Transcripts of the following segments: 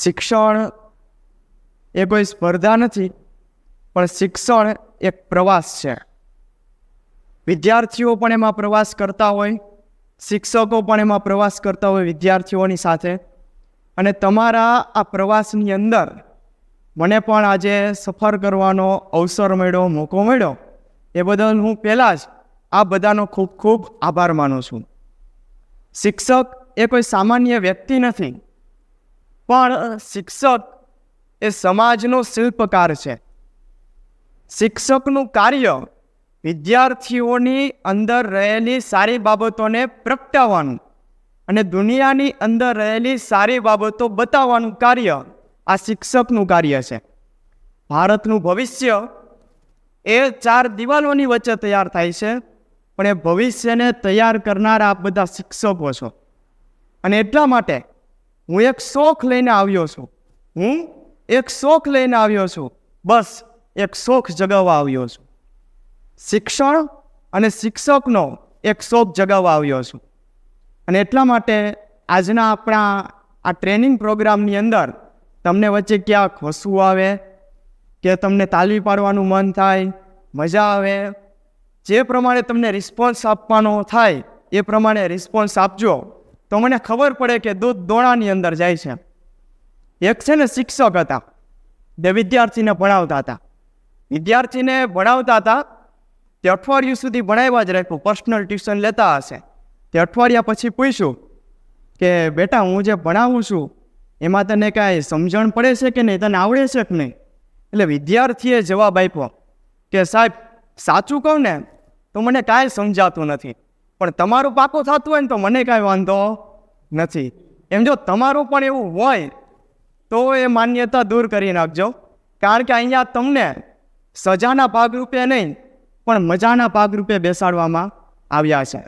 શિક્ષણ એ કોઈ સ્પર્ધા નથી પણ શિક્ષણ એક પ્રવાસ છે વિદ્યાર્થીઓ પણ એમાં પ્રવાસ કરતા હોય શિક્ષકો પણ એમાં પ્રવાસ કરતા હોય વિદ્યાર્થીઓની સાથે અને તમારા આ પ્રવાસની અંદર મને પણ આજે સફર કરવાનો અવસર મળ્યો મોકો મળ્યો એ બદલ હું પહેલાં જ આ બધાનો ખૂબ ખૂબ આભાર માનું છું શિક્ષક એ કોઈ સામાન્ય વ્યક્તિ નથી પણ શિક્ષક એ સમાજનો શિલ્પકાર છે શિક્ષકનું કાર્ય વિદ્યાર્થીઓની અંદર રહેલી સારી બાબતોને પ્રગટાવવાનું અને દુનિયાની અંદર રહેલી સારી બાબતો બતાવવાનું કાર્ય આ શિક્ષકનું કાર્ય છે ભારતનું ભવિષ્ય એ ચાર દિવાલોની વચ્ચે તૈયાર થાય છે પણ એ ભવિષ્યને તૈયાર કરનાર આ બધા શિક્ષકો છો અને એટલા માટે હું એક શોખ લઈને આવ્યો છું હું એક શોખ લઈને આવ્યો છું બસ એક શોખ જગાવવા આવ્યો છું શિક્ષણ અને શિક્ષકનો એક શોખ જગાવવા આવ્યો છું અને એટલા માટે આજના આપણા આ ટ્રેનિંગ પ્રોગ્રામની અંદર તમને વચ્ચે ક્યાંક હસવું આવે કે તમને તાલી પાડવાનું મન થાય મજા આવે જે પ્રમાણે તમને રિસ્પોન્સ આપવાનો થાય એ પ્રમાણે રિસ્પોન્સ આપજો તો મને ખબર પડે કે દૂધ દોડાની અંદર જાય છે એક છે ને શિક્ષક હતા જે વિદ્યાર્થીને ભણાવતા હતા વિદ્યાર્થીને ભણાવતા હતા તે અઠવાડિયું સુધી ભણાવ્યા જ રાખ્યું પર્સનલ ટ્યુશન લેતા હશે તે અઠવાડિયા પછી પૂછ્યું કે બેટા હું જે ભણાવું છું એમાં તને કાંઈ સમજણ પડે છે કે નહીં તને આવડે છે કે નહીં એટલે વિદ્યાર્થીએ જવાબ આપ્યો કે સાહેબ સાચું કહું ને તો મને કાંઈ સમજાતું નથી પણ તમારું પાકું થતું હોય ને તો મને કાંઈ વાંધો નથી એમ જો તમારું પણ એવું હોય તો એ માન્યતા દૂર કરી નાખજો કારણ કે અહીંયા તમને સજાના ભાગરૂપે નહીં પણ મજાના ભાગરૂપે બેસાડવામાં આવ્યા છે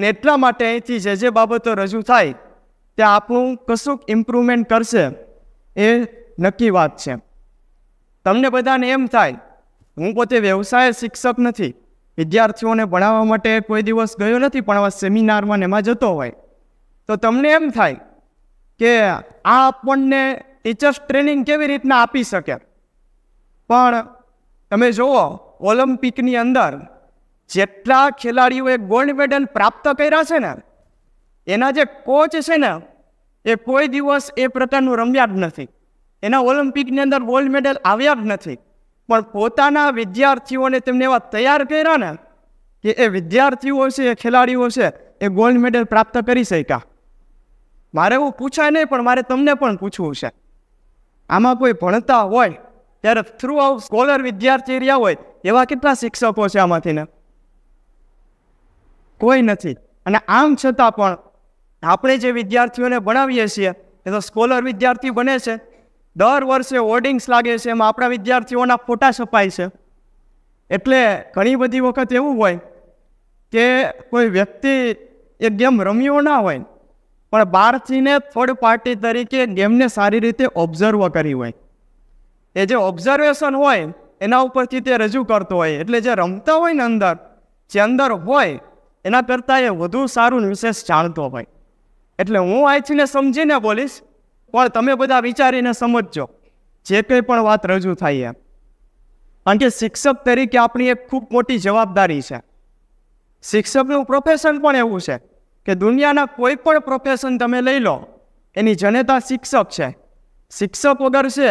ને એટલા માટે અહીંથી જે જે બાબતો રજૂ થાય તે આપણું કશુંક ઇમ્પ્રુવમેન્ટ કરશે એ નક્કી વાત છે તમને બધાને એમ થાય હું પોતે વ્યવસાય શિક્ષક નથી વિદ્યાર્થીઓને ભણાવવા માટે કોઈ દિવસ ગયો નથી પણ આવા સેમિનારમાં એમાં જતો હોય તો તમને એમ થાય કે આ આપણને ટીચર્સ ટ્રેનિંગ કેવી રીતના આપી શકે પણ તમે જુઓ ઓલિમ્પિકની અંદર જેટલા ખેલાડીઓએ ગોલ્ડ મેડલ પ્રાપ્ત કર્યા છે ને એના જે કોચ છે ને એ કોઈ દિવસ એ પ્રકારનું રમ્યા જ નથી એના ઓલિમ્પિકની અંદર ગોલ્ડ મેડલ આવ્યા જ નથી પણ પોતાના વિદ્યાર્થીઓને તેમને એવા તૈયાર કર્યા ને કે એ વિદ્યાર્થીઓ છે એ ખેલાડીઓ છે એ ગોલ્ડ મેડલ પ્રાપ્ત કરી શક્યા મારે એવું પૂછાય નહીં પણ મારે તમને પણ પૂછવું છે આમાં કોઈ ભણતા હોય ત્યારે થ્રુ આઉટ સ્કોલર વિદ્યાર્થી રહ્યા હોય એવા કેટલા શિક્ષકો છે આમાંથી ને કોઈ નથી અને આમ છતાં પણ આપણે જે વિદ્યાર્થીઓને ભણાવીએ છીએ એ તો સ્કોલર વિદ્યાર્થી બને છે દર વર્ષે હોર્ડિંગ્સ લાગે છે એમાં આપણા વિદ્યાર્થીઓના ફોટા છપાય છે એટલે ઘણી બધી વખત એવું હોય કે કોઈ વ્યક્તિ એ ગેમ રમ્યો ના હોય પણ બહારથીને થર્ડ પાર્ટી તરીકે ગેમને સારી રીતે ઓબ્ઝર્વ કરી હોય એ જે ઓબ્ઝર્વેશન હોય એના ઉપરથી તે રજૂ કરતો હોય એટલે જે રમતા હોય ને અંદર જે અંદર હોય એના કરતાં એ વધુ સારું વિશેષ જાણતો હોય એટલે હું આઈથીને સમજીને બોલીશ પણ તમે બધા વિચારીને સમજજો જે કંઈ પણ વાત રજૂ થાય એમ કારણ કે શિક્ષક તરીકે આપણી એક ખૂબ મોટી જવાબદારી છે શિક્ષકનું પ્રોફેશન પણ એવું છે કે દુનિયાના કોઈ પણ પ્રોફેશન તમે લઈ લો એની જનેતા શિક્ષક છે શિક્ષક વગર છે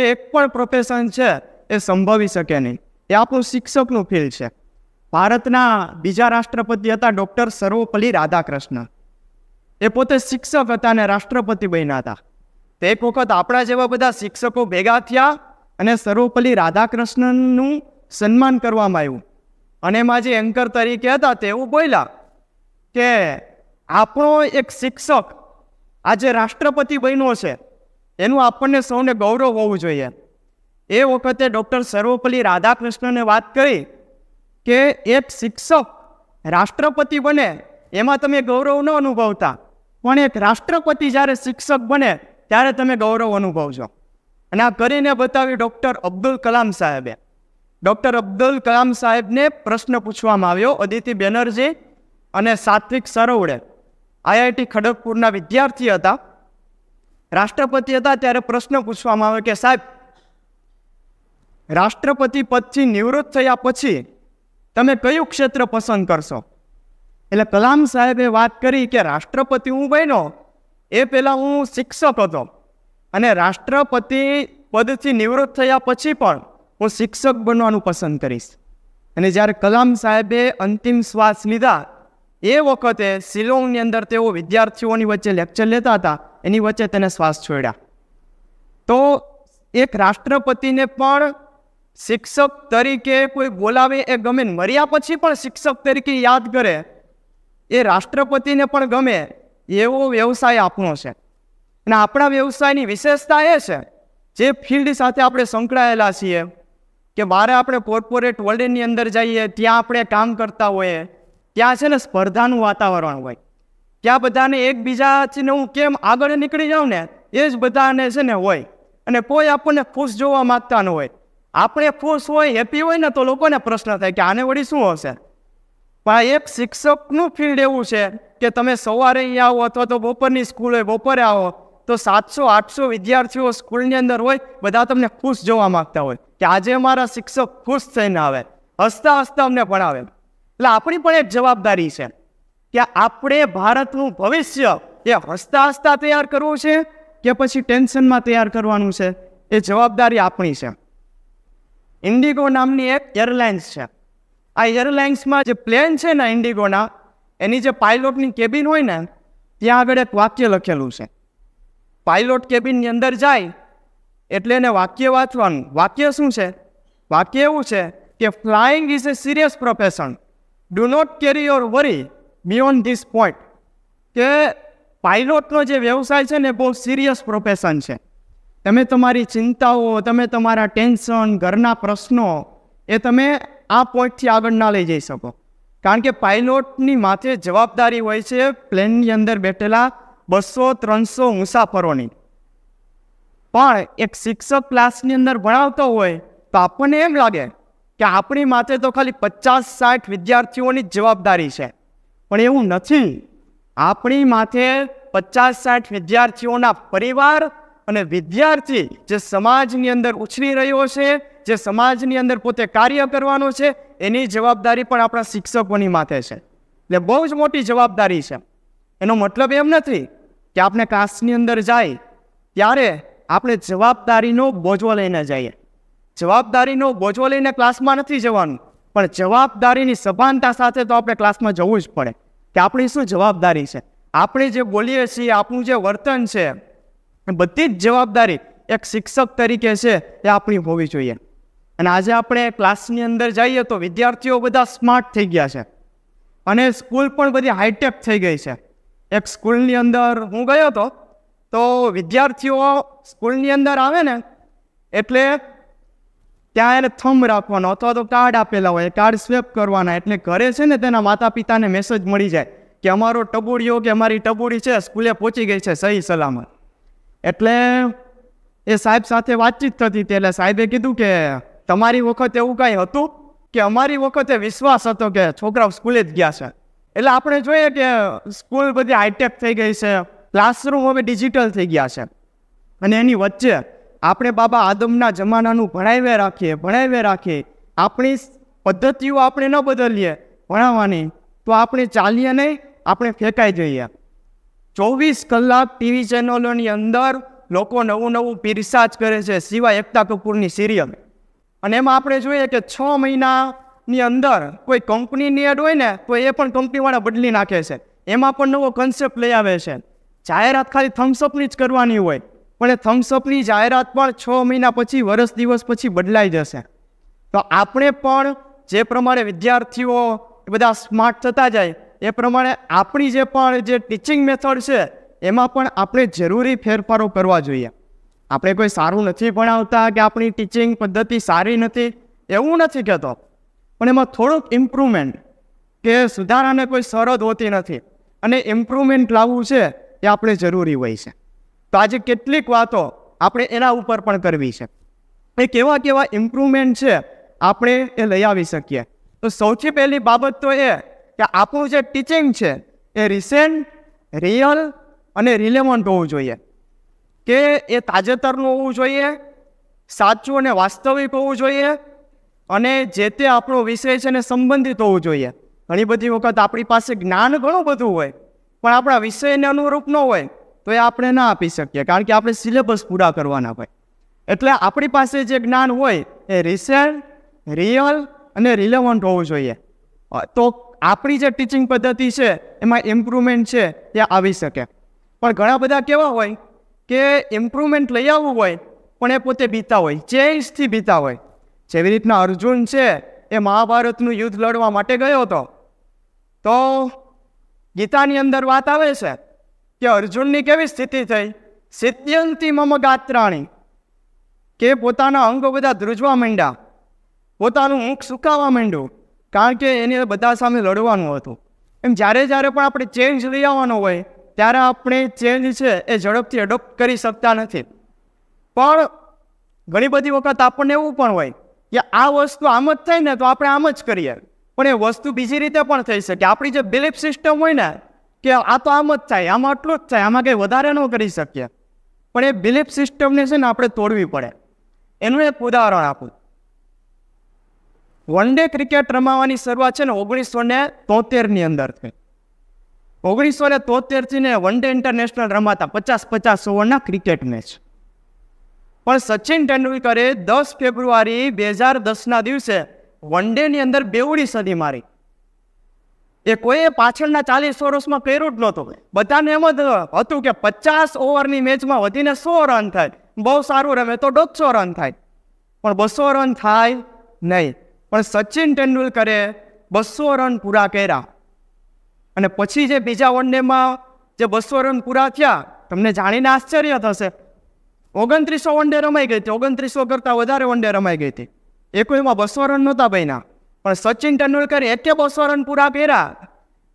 એ એક પણ પ્રોફેશન છે એ સંભવી શકે નહીં એ આપણું શિક્ષકનું ફીલ છે ભારતના બીજા રાષ્ટ્રપતિ હતા ડૉક્ટર સર્વપલ્લી રાધાકૃષ્ણ એ પોતે શિક્ષક હતા અને રાષ્ટ્રપતિ બન્યા હતા તો એક વખત આપણા જેવા બધા શિક્ષકો ભેગા થયા અને સર્વપલ્લી રાધાકૃષ્ણનનું સન્માન કરવામાં આવ્યું અને એમાં જે એન્કર તરીકે હતા તેઓ બોલ્યા કે આપણો એક શિક્ષક આજે રાષ્ટ્રપતિ બન્યો છે એનું આપણને સૌને ગૌરવ હોવું જોઈએ એ વખતે ડૉક્ટર સર્વપલ્લી રાધાકૃષ્ણને વાત કરી કે એક શિક્ષક રાષ્ટ્રપતિ બને એમાં તમે ગૌરવ ન અનુભવતા પણ એક રાષ્ટ્રપતિ જ્યારે શિક્ષક બને ત્યારે તમે ગૌરવ અનુભવશો અને આ કરીને બતાવ્યું ડૉક્ટર અબ્દુલ કલામ સાહેબે ડૉક્ટર અબ્દુલ કલામ સાહેબને પ્રશ્ન પૂછવામાં આવ્યો અદિતિ બેનર્જી અને સાત્વિક સરોવડે આઈઆઈટી ખડગપુરના વિદ્યાર્થી હતા રાષ્ટ્રપતિ હતા ત્યારે પ્રશ્ન પૂછવામાં આવ્યો કે સાહેબ રાષ્ટ્રપતિ પદથી નિવૃત્ત થયા પછી તમે કયું ક્ષેત્ર પસંદ કરશો એટલે કલામ સાહેબે વાત કરી કે રાષ્ટ્રપતિ હું બન્યો એ પહેલાં હું શિક્ષક હતો અને રાષ્ટ્રપતિ પદથી નિવૃત્ત થયા પછી પણ હું શિક્ષક બનવાનું પસંદ કરીશ અને જ્યારે કલામ સાહેબે અંતિમ શ્વાસ લીધા એ વખતે શિલોંગની અંદર તેઓ વિદ્યાર્થીઓની વચ્ચે લેક્ચર લેતા હતા એની વચ્ચે તેને શ્વાસ છોડ્યા તો એક રાષ્ટ્રપતિને પણ શિક્ષક તરીકે કોઈ બોલાવે એ ગમે મર્યા પછી પણ શિક્ષક તરીકે યાદ કરે એ રાષ્ટ્રપતિને પણ ગમે એવો વ્યવસાય આપણો છે અને આપણા વ્યવસાયની વિશેષતા એ છે જે ફિલ્ડ સાથે આપણે સંકળાયેલા છીએ કે બહાર આપણે કોર્પોરેટ વર્લ્ડની અંદર જઈએ ત્યાં આપણે કામ કરતા હોઈએ ત્યાં છે ને સ્પર્ધાનું વાતાવરણ હોય ત્યાં બધાને એકબીજાથી હું કેમ આગળ નીકળી જાઉં ને એ જ બધાને છે ને હોય અને કોઈ આપણને ખુશ જોવા માગતા ન હોય આપણે ખુશ હોય હેપી હોય ને તો લોકોને પ્રશ્ન થાય કે આને વળી શું હશે પણ એક શિક્ષકનું ફિલ્ડ એવું છે કે તમે સવારે અહીંયા આવો અથવા તો બપોરની સ્કૂલ હોય બપોરે આવો તો સાતસો આઠસો વિદ્યાર્થીઓ સ્કૂલની અંદર હોય બધા તમને ખુશ જોવા માગતા હોય કે આજે અમારા શિક્ષક ખુશ થઈને આવે હસતા હસતા અમને ભણાવે એટલે આપણી પણ એક જવાબદારી છે કે આપણે ભારતનું ભવિષ્ય એ હસતા હસતા તૈયાર કરવું છે કે પછી ટેન્શનમાં તૈયાર કરવાનું છે એ જવાબદારી આપણી છે ઇન્ડિગો નામની એક એરલાઇન્સ છે આ એરલાઇન્સમાં જે પ્લેન છે ને ઇન્ડિગોના એની જે પાયલોટની કેબિન હોય ને ત્યાં આગળ એક વાક્ય લખેલું છે પાયલોટ કેબિનની અંદર જાય એટલે એને વાક્ય વાંચવાનું વાક્ય શું છે વાક્ય એવું છે કે flying is a serious profession do not carry your worry beyond this point કે પાયલોટનો જે વ્યવસાય છે ને બહુ સિરિયસ પ્રોફેશન છે તમે તમારી ચિંતાઓ તમે તમારા ટેન્શન ઘરના પ્રશ્નો એ તમે આ પોઈન્ટથી આગળ ના લઈ જઈ શકો કારણ કે પાઇલોટની માથે જવાબદારી હોય છે પ્લેનની અંદર બેઠેલા બસો ત્રણસો મુસાફરોની પણ એક શિક્ષક ક્લાસની અંદર ભણાવતો હોય તો આપણને એમ લાગે કે આપણી માથે તો ખાલી પચાસ સાઠ વિદ્યાર્થીઓની જ જવાબદારી છે પણ એવું નથી આપણી માથે પચાસ સાઠ વિદ્યાર્થીઓના પરિવાર અને વિદ્યાર્થી જે સમાજની અંદર ઉછરી રહ્યો છે જે સમાજની અંદર પોતે કાર્ય કરવાનો છે એની જવાબદારી પણ આપણા શિક્ષકોની માથે છે એટલે બહુ જ મોટી જવાબદારી છે એનો મતલબ એમ નથી કે આપણે કાસ્ટની અંદર જાય ત્યારે આપણે જવાબદારીનો બોજો લઈને જઈએ જવાબદારીનો બોજો લઈને ક્લાસમાં નથી જવાનું પણ જવાબદારીની સભાનતા સાથે તો આપણે ક્લાસમાં જવું જ પડે કે આપણી શું જવાબદારી છે આપણે જે બોલીએ છીએ આપણું જે વર્તન છે બધી જ જવાબદારી એક શિક્ષક તરીકે છે એ આપણી હોવી જોઈએ અને આજે આપણે ક્લાસની અંદર જઈએ તો વિદ્યાર્થીઓ બધા સ્માર્ટ થઈ ગયા છે અને સ્કૂલ પણ બધી હાઈટેક થઈ ગઈ છે એક સ્કૂલની અંદર હું ગયો હતો તો વિદ્યાર્થીઓ સ્કૂલની અંદર આવે ને એટલે ત્યાં એને થંબ રાખવાનો અથવા તો કાર્ડ આપેલા હોય કાર્ડ સ્વેપ કરવાના એટલે ઘરે છે ને તેના માતા પિતાને મેસેજ મળી જાય કે અમારો ટબુડીઓ કે અમારી ટબુડી છે સ્કૂલે પહોંચી ગઈ છે સહી સલામત એટલે એ સાહેબ સાથે વાતચીત થતી હતી એટલે સાહેબે કીધું કે તમારી વખત એવું કાંઈ હતું કે અમારી વખતે વિશ્વાસ હતો કે છોકરાઓ સ્કૂલે જ ગયા છે એટલે આપણે જોઈએ કે સ્કૂલ બધી હાઈટેક થઈ ગઈ છે ક્લાસરૂમ હવે ડિજિટલ થઈ ગયા છે અને એની વચ્ચે આપણે બાબા આદમના જમાનાનું ભણાવે રાખીએ ભણાવે રાખીએ આપણી પદ્ધતિઓ આપણે ન બદલીએ ભણાવવાની તો આપણે ચાલીએ નહીં આપણે ફેંકાઈ જઈએ ચોવીસ કલાક ટીવી ચેનલોની અંદર લોકો નવું નવું પીરસાજ કરે છે સિવાય એકતા કપૂરની સિરિયલ અને એમાં આપણે જોઈએ કે છ મહિનાની અંદર કોઈ કંપનીની એડ હોય ને તો એ પણ કંપનીવાળા બદલી નાખે છે એમાં પણ નવો કન્સેપ્ટ લઈ આવે છે જાહેરાત ખાલી થમ્સઅપની જ કરવાની હોય પણ એ થમ્સઅપની જાહેરાત પણ છ મહિના પછી વર્ષ દિવસ પછી બદલાઈ જશે તો આપણે પણ જે પ્રમાણે વિદ્યાર્થીઓ બધા સ્માર્ટ થતા જાય એ પ્રમાણે આપણી જે પણ જે ટીચિંગ મેથડ છે એમાં પણ આપણે જરૂરી ફેરફારો કરવા જોઈએ આપણે કોઈ સારું નથી ભણાવતા કે આપણી ટીચિંગ પદ્ધતિ સારી નથી એવું નથી કહેતો પણ એમાં થોડુંક ઇમ્પ્રુવમેન્ટ કે સુધારાને કોઈ સરહદ હોતી નથી અને ઇમ્પ્રુવમેન્ટ લાવવું છે એ આપણે જરૂરી હોય છે તો આજે કેટલીક વાતો આપણે એના ઉપર પણ કરવી છે એ કેવા કેવા ઇમ્પ્રુવમેન્ટ છે આપણે એ લઈ આવી શકીએ તો સૌથી પહેલી બાબત તો એ કે આપણું જે ટીચિંગ છે એ રિસેન્ટ રિયલ અને રિલેવન્ટ હોવું જોઈએ કે એ તાજેતરનું હોવું જોઈએ સાચું અને વાસ્તવિક હોવું જોઈએ અને જે તે આપણો વિષય છે એને સંબંધિત હોવું જોઈએ ઘણી બધી વખત આપણી પાસે જ્ઞાન ઘણું બધું હોય પણ આપણા વિષયને અનુરૂપ ન હોય તો એ આપણે ના આપી શકીએ કારણ કે આપણે સિલેબસ પૂરા કરવાના હોય એટલે આપણી પાસે જે જ્ઞાન હોય એ રિસેન્ટ રિયલ અને રિલેવન્ટ હોવું જોઈએ તો આપણી જે ટીચિંગ પદ્ધતિ છે એમાં ઇમ્પ્રુવમેન્ટ છે એ આવી શકે પણ ઘણા બધા કેવા હોય કે ઇમ્પ્રુવમેન્ટ લઈ આવવું હોય પણ એ પોતે બીતા હોય ચેન્જથી બીતા હોય જેવી રીતના અર્જુન છે એ મહાભારતનું યુદ્ધ લડવા માટે ગયો હતો તો ગીતાની અંદર વાત આવે છે કે અર્જુનની કેવી સ્થિતિ થઈ સિદ્ધ્યંતિ મમ ગાત્રાણી કે પોતાના અંગો બધા ધ્રુજવા માંડ્યા પોતાનું મુખ સુકાવા માંડ્યું કારણ કે એને બધા સામે લડવાનું હતું એમ જ્યારે જ્યારે પણ આપણે ચેન્જ લઈ આવવાનો હોય ત્યારે આપણે ચેન્જ છે એ ઝડપથી એડોપ્ટ કરી શકતા નથી પણ ઘણી બધી વખત આપણને એવું પણ હોય કે આ વસ્તુ આમ જ થાય ને તો આપણે આમ જ કરીએ પણ એ વસ્તુ બીજી રીતે પણ થઈ શકે આપણી જે બિલીફ સિસ્ટમ હોય ને કે આ તો આમ જ થાય આમાં આટલું જ થાય આમાં કંઈ વધારે ન કરી શકીએ પણ એ બિલીફ સિસ્ટમને છે ને આપણે તોડવી પડે એનું એક ઉદાહરણ આપું વન ડે ક્રિકેટ રમાવાની શરૂઆત છે ને ઓગણીસો ને તોતેરની અંદર થઈ ઓગણીસો ને તોતેરથી ને વન ડે ઇન્ટરનેશનલ રમાતા પચાસ પચાસ ઓવરના ક્રિકેટ મેચ પણ સચિન તેંડુલકરે દસ ફેબ્રુઆરી બે હજાર દસના દિવસે વન ડેની અંદર બેવડી સદી મારી એ કોઈએ પાછળના ચાલીસ વર્ષમાં કર્યું જ નહોતું બધાને એમ જ હતું કે પચાસ ઓવરની મેચમાં વધીને સો રન થાય બહુ સારું રમે તો દોઢસો રન થાય પણ બસો રન થાય નહીં પણ સચિન તેંડુલકરે બસો રન પૂરા કર્યા અને પછી જે બીજા વનડેમાં જે બસો રન પૂરા થયા તમને જાણીને આશ્ચર્ય થશે ઓગણત્રીસો વનડે રમાઈ ગઈ હતી ઓગણત્રીસો કરતાં વધારે વનડે રમાઈ ગઈ હતી એકોઈમાં બસો રન નહોતા બન્યા પણ સચિન તેંડુલકર એકે બસો રન પૂરા કર્યા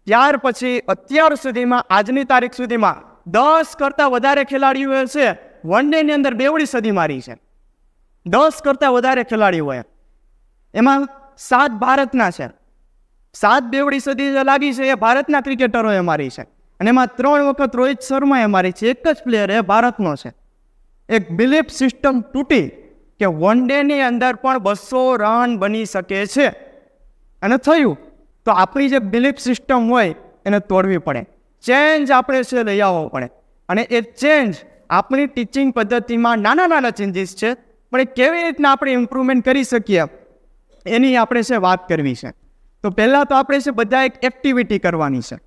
ત્યાર પછી અત્યાર સુધીમાં આજની તારીખ સુધીમાં દસ કરતાં વધારે ખેલાડીઓએ છે વનડેની અંદર બેવડી સદી મારી છે દસ કરતાં વધારે ખેલાડીઓએ એમાં સાત ભારતના છે સાત બેવડી સદી લાગી છે એ ભારતના ક્રિકેટરોએ મારી છે અને એમાં ત્રણ વખત રોહિત શર્માએ મારી છે એક જ પ્લેયર એ ભારતનો છે એક બિલીફ સિસ્ટમ તૂટી કે વન ડેની અંદર પણ બસો રન બની શકે છે અને થયું તો આપણી જે બિલીફ સિસ્ટમ હોય એને તોડવી પડે ચેન્જ આપણે છે લઈ આવવો પડે અને એ ચેન્જ આપણી ટીચિંગ પદ્ધતિમાં નાના નાના ચેન્જીસ છે પણ એ કેવી રીતના આપણે ઇમ્પ્રુવમેન્ટ કરી શકીએ એની આપણે છે વાત કરવી છે તો પહેલાં તો આપણે છે બધા એક એક્ટિવિટી કરવાની છે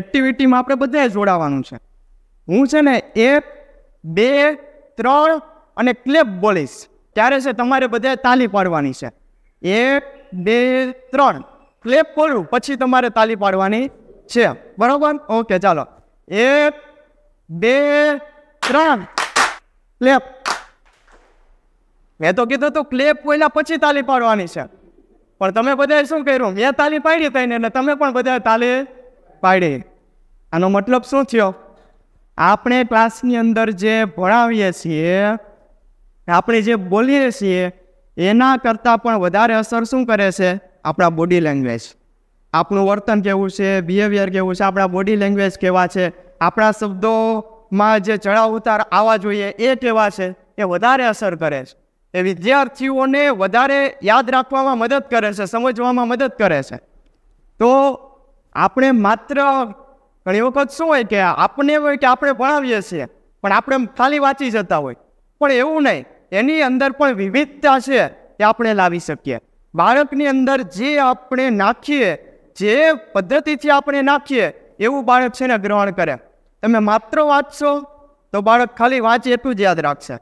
એક્ટિવિટીમાં આપણે બધાએ જોડાવાનું છે હું છે ને એક બે ત્રણ અને ક્લેપ બોલીશ ત્યારે છે તમારે બધાએ તાલી પાડવાની છે એક બે ત્રણ ક્લેપ બોલું પછી તમારે તાલી પાડવાની છે બરાબર ઓકે ચાલો એક બે ત્રણ ક્લેપ મેં તો કીધું તો ક્લેપ બોલ્યા પછી તાલી પાડવાની છે પણ તમે બધાએ શું કર્યું મેં તાલી પાડી તઈને એટલે તમે પણ બધા તાલી પાડી આનો મતલબ શું થયો આપણે ક્લાસની અંદર જે ભણાવીએ છીએ આપણે જે બોલીએ છીએ એના કરતાં પણ વધારે અસર શું કરે છે આપણા બોડી લેંગ્વેજ આપણું વર્તન કેવું છે બિહેવિયર કેવું છે આપણા બોડી લેંગ્વેજ કેવા છે આપણા શબ્દોમાં જે ચડાવ ઉતાર આવવા જોઈએ એ કેવા છે એ વધારે અસર કરે છે એ વિદ્યાર્થીઓને વધારે યાદ રાખવામાં મદદ કરે છે સમજવામાં મદદ કરે છે તો આપણે માત્ર ઘણી વખત શું હોય કે આપણે હોય કે આપણે ભણાવીએ છીએ પણ આપણે ખાલી વાંચી જતા હોય પણ એવું નહીં એની અંદર પણ વિવિધતા છે એ આપણે લાવી શકીએ બાળકની અંદર જે આપણે નાખીએ જે પદ્ધતિથી આપણે નાખીએ એવું બાળક છે ને ગ્રહણ કરે તમે માત્ર વાંચશો તો બાળક ખાલી વાંચે એટલું જ યાદ રાખશે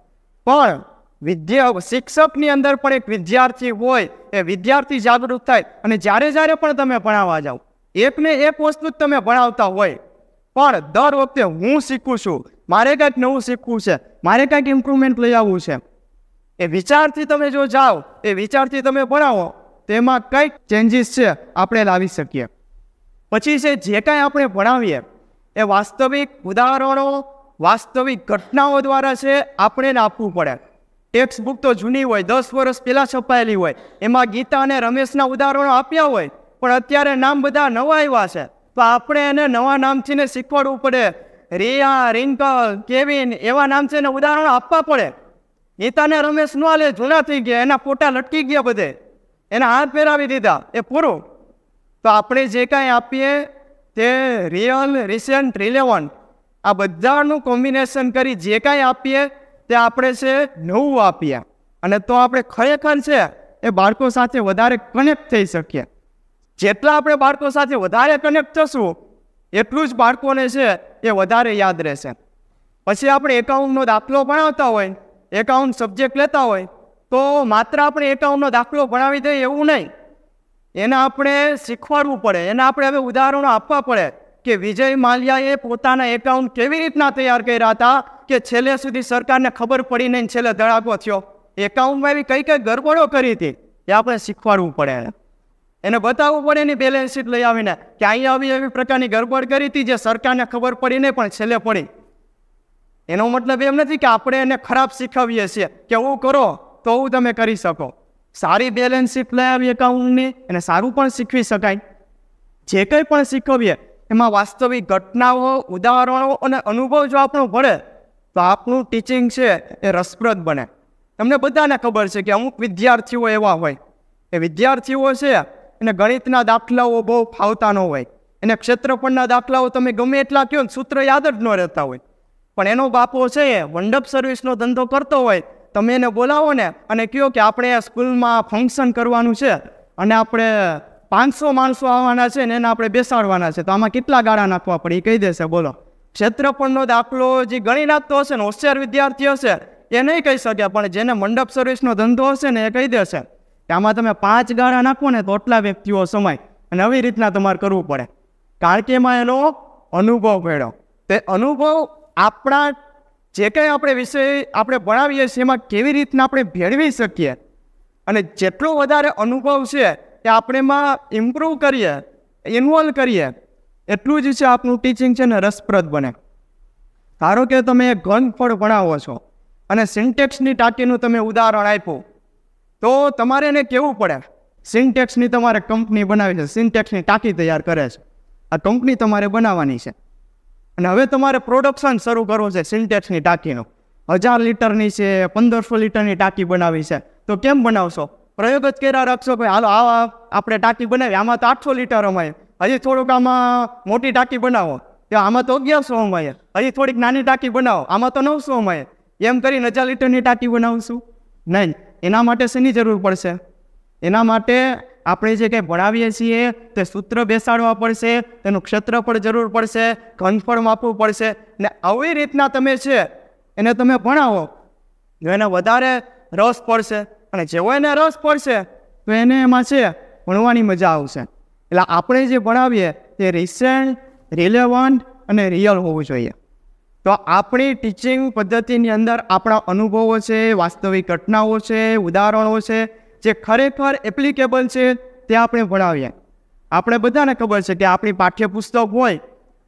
પણ વિદ્યા શિક્ષકની અંદર પણ એક વિદ્યાર્થી હોય એ વિદ્યાર્થી જાગૃત થાય અને જ્યારે જ્યારે પણ તમે ભણાવવા જાઓ એકને એક વસ્તુ જ તમે ભણાવતા હોય પણ દર વખતે હું શીખું છું મારે કાંઈક નવું શીખવું છે મારે કાંઈક ઇમ્પ્રુવમેન્ટ લઈ આવવું છે એ વિચારથી તમે જો જાઓ એ વિચારથી તમે ભણાવો તેમાં કંઈક ચેન્જીસ છે આપણે લાવી શકીએ પછી છે જે કાંઈ આપણે ભણાવીએ એ વાસ્તવિક ઉદાહરણો વાસ્તવિક ઘટનાઓ દ્વારા છે આપણે આપવું પડે ટેક્સ્ટ બુક તો જૂની હોય દસ વર્ષ પહેલાં છપાયેલી હોય એમાં ગીતા અને રમેશના ઉદાહરણો આપ્યા હોય પણ અત્યારે નામ બધા નવા આવ્યા છે તો આપણે એને નવા નામથીને શીખવાડવું પડે રિયા રિંકલ કેવિન એવા નામ છે એને ઉદાહરણો આપવા પડે ગીતાને રમેશ ન લે જૂના થઈ ગયા એના ફોટા લટકી ગયા બધે એના હાથ પહેરાવી દીધા એ પૂરું તો આપણે જે કાંઈ આપીએ તે રિયલ રિસેન્ટ રિલેવન્ટ આ બધાનું કોમ્બિનેશન કરી જે કાંઈ આપીએ તે આપણે છે નવું વાપીએ અને તો આપણે ખરેખર છે એ બાળકો સાથે વધારે કનેક્ટ થઈ શકીએ જેટલા આપણે બાળકો સાથે વધારે કનેક્ટ થશું એટલું જ બાળકોને છે એ વધારે યાદ રહેશે પછી આપણે એકાઉન્ટનો દાખલો ભણાવતા હોય એકાઉન્ટ સબ્જેક્ટ લેતા હોય તો માત્ર આપણે એકાઉન્ટનો દાખલો ભણાવી દઈએ એવું નહીં એને આપણે શીખવાડવું પડે એને આપણે હવે ઉદાહરણો આપવા પડે કે વિજય માલ્યાએ પોતાના એકાઉન્ટ કેવી રીતના તૈયાર કર્યા હતા કે છેલ્લે સુધી સરકારને ખબર પડી નહીં છેલ્લે ધડાકો થયો એકાઉન્ટમાં એવી કઈ કઈ ગરબડો કરી હતી એ આપણે શીખવાડવું પડે એને બતાવવું પડે એની બેલેન્સ શીટ લઈ આવીને કે અહીંયા આવી એવી પ્રકારની ગરબડ કરી હતી જે સરકારને ખબર પડીને પણ છેલ્લે પડી એનો મતલબ એમ નથી કે આપણે એને ખરાબ શીખવીએ છીએ કે એવું કરો તો એવું તમે કરી શકો સારી બેલેન્સ શીટ લઈ આવી એકાઉન્ટની અને સારું પણ શીખવી શકાય જે કંઈ પણ શીખવીએ એમાં વાસ્તવિક ઘટનાઓ ઉદાહરણો અને અનુભવ જો આપણો ભળે તો આપણું ટીચિંગ છે એ રસપ્રદ બને તમને બધાને ખબર છે કે અમુક વિદ્યાર્થીઓ એવા હોય એ વિદ્યાર્થીઓ છે એને ગણિતના દાખલાઓ બહુ ફાવતા ન હોય એને ક્ષેત્રફળના દાખલાઓ તમે ગમે એટલા કહો ને સૂત્ર યાદ જ ન રહેતા હોય પણ એનો બાપો છે એ મંડપ સર્વિસનો ધંધો કરતો હોય તમે એને બોલાવો ને અને કહો કે આપણે સ્કૂલમાં ફંક્શન કરવાનું છે અને આપણે પાંચસો માણસો આવવાના છે ને એને આપણે બેસાડવાના છે તો આમાં કેટલા ગાળા નાખવા પડે એ કહી દેશે બોલો ક્ષેત્રફળનો દાખલો જે ગણી નાખતો હશે ને હોશિયાર વિદ્યાર્થી હશે એ નહીં કહી શક્યા પણ જેને મંડપ સર્વિસનો ધંધો હશે ને એ કહી દેશે કે આમાં તમે પાંચ ગાળા નાખો ને તો આટલા વ્યક્તિઓ સમય અને આવી રીતના તમારે કરવું પડે કારણ કે એમાં એનો અનુભવ મેળો તે અનુભવ આપણા જે કંઈ આપણે વિષય આપણે ભણાવીએ છીએ એમાં કેવી રીતના આપણે ભેળવી શકીએ અને જેટલો વધારે અનુભવ છે કે આપણે એમાં ઇમ્પ્રૂવ કરીએ ઇન્વોલ્વ કરીએ એટલું જ છે આપનું ટીચિંગ છે ને રસપ્રદ બને ધારો કે તમે ઘનફળ ભણાવો છો અને સિન્ટેક્સની ટાંકીનું તમે ઉદાહરણ આપ્યું તો તમારે એને કેવું પડે સિન્ટેક્સની તમારે કંપની બનાવી છે સિન્ટેક્સની ટાંકી તૈયાર કરે છે આ કંપની તમારે બનાવવાની છે અને હવે તમારે પ્રોડક્શન શરૂ કરવું છે સિન્ટેક્સની ટાંકીનું હજાર લીટરની છે પંદરસો લીટરની ટાંકી બનાવી છે તો કેમ બનાવશો પ્રયોગ જ કર્યા રાખશો કે હાલો આ આપણે ટાંકી બનાવી આમાં તો આઠસો લીટર અમાય હજી થોડુંક આમાં મોટી ટાંકી બનાવો તો આમાં તો અગિયારસો અમાય હજી થોડીક નાની ટાંકી બનાવો આમાં તો નવસો અમાય એમ કરીને હજાર લીટરની ટાંકી બનાવશું નહીં એના માટે શેની જરૂર પડશે એના માટે આપણે જે કંઈ ભણાવીએ છીએ તે સૂત્ર બેસાડવા પડશે તેનું ક્ષેત્રફળ જરૂર પડશે ઘનફળ માપવું પડશે ને આવી રીતના તમે છે એને તમે ભણાવો જો એને વધારે રસ પડશે અને જેવો એને રસ પડશે તો એને એમાં છે ભણવાની મજા આવશે એટલે આપણે જે ભણાવીએ તે રિસેન્ટ રિલેવન્ટ અને રિયલ હોવું જોઈએ તો આપણી ટીચિંગ પદ્ધતિની અંદર આપણા અનુભવો છે વાસ્તવિક ઘટનાઓ છે ઉદાહરણો છે જે ખરેખર એપ્લિકેબલ છે તે આપણે ભણાવીએ આપણે બધાને ખબર છે કે આપણી પાઠ્યપુસ્તક હોય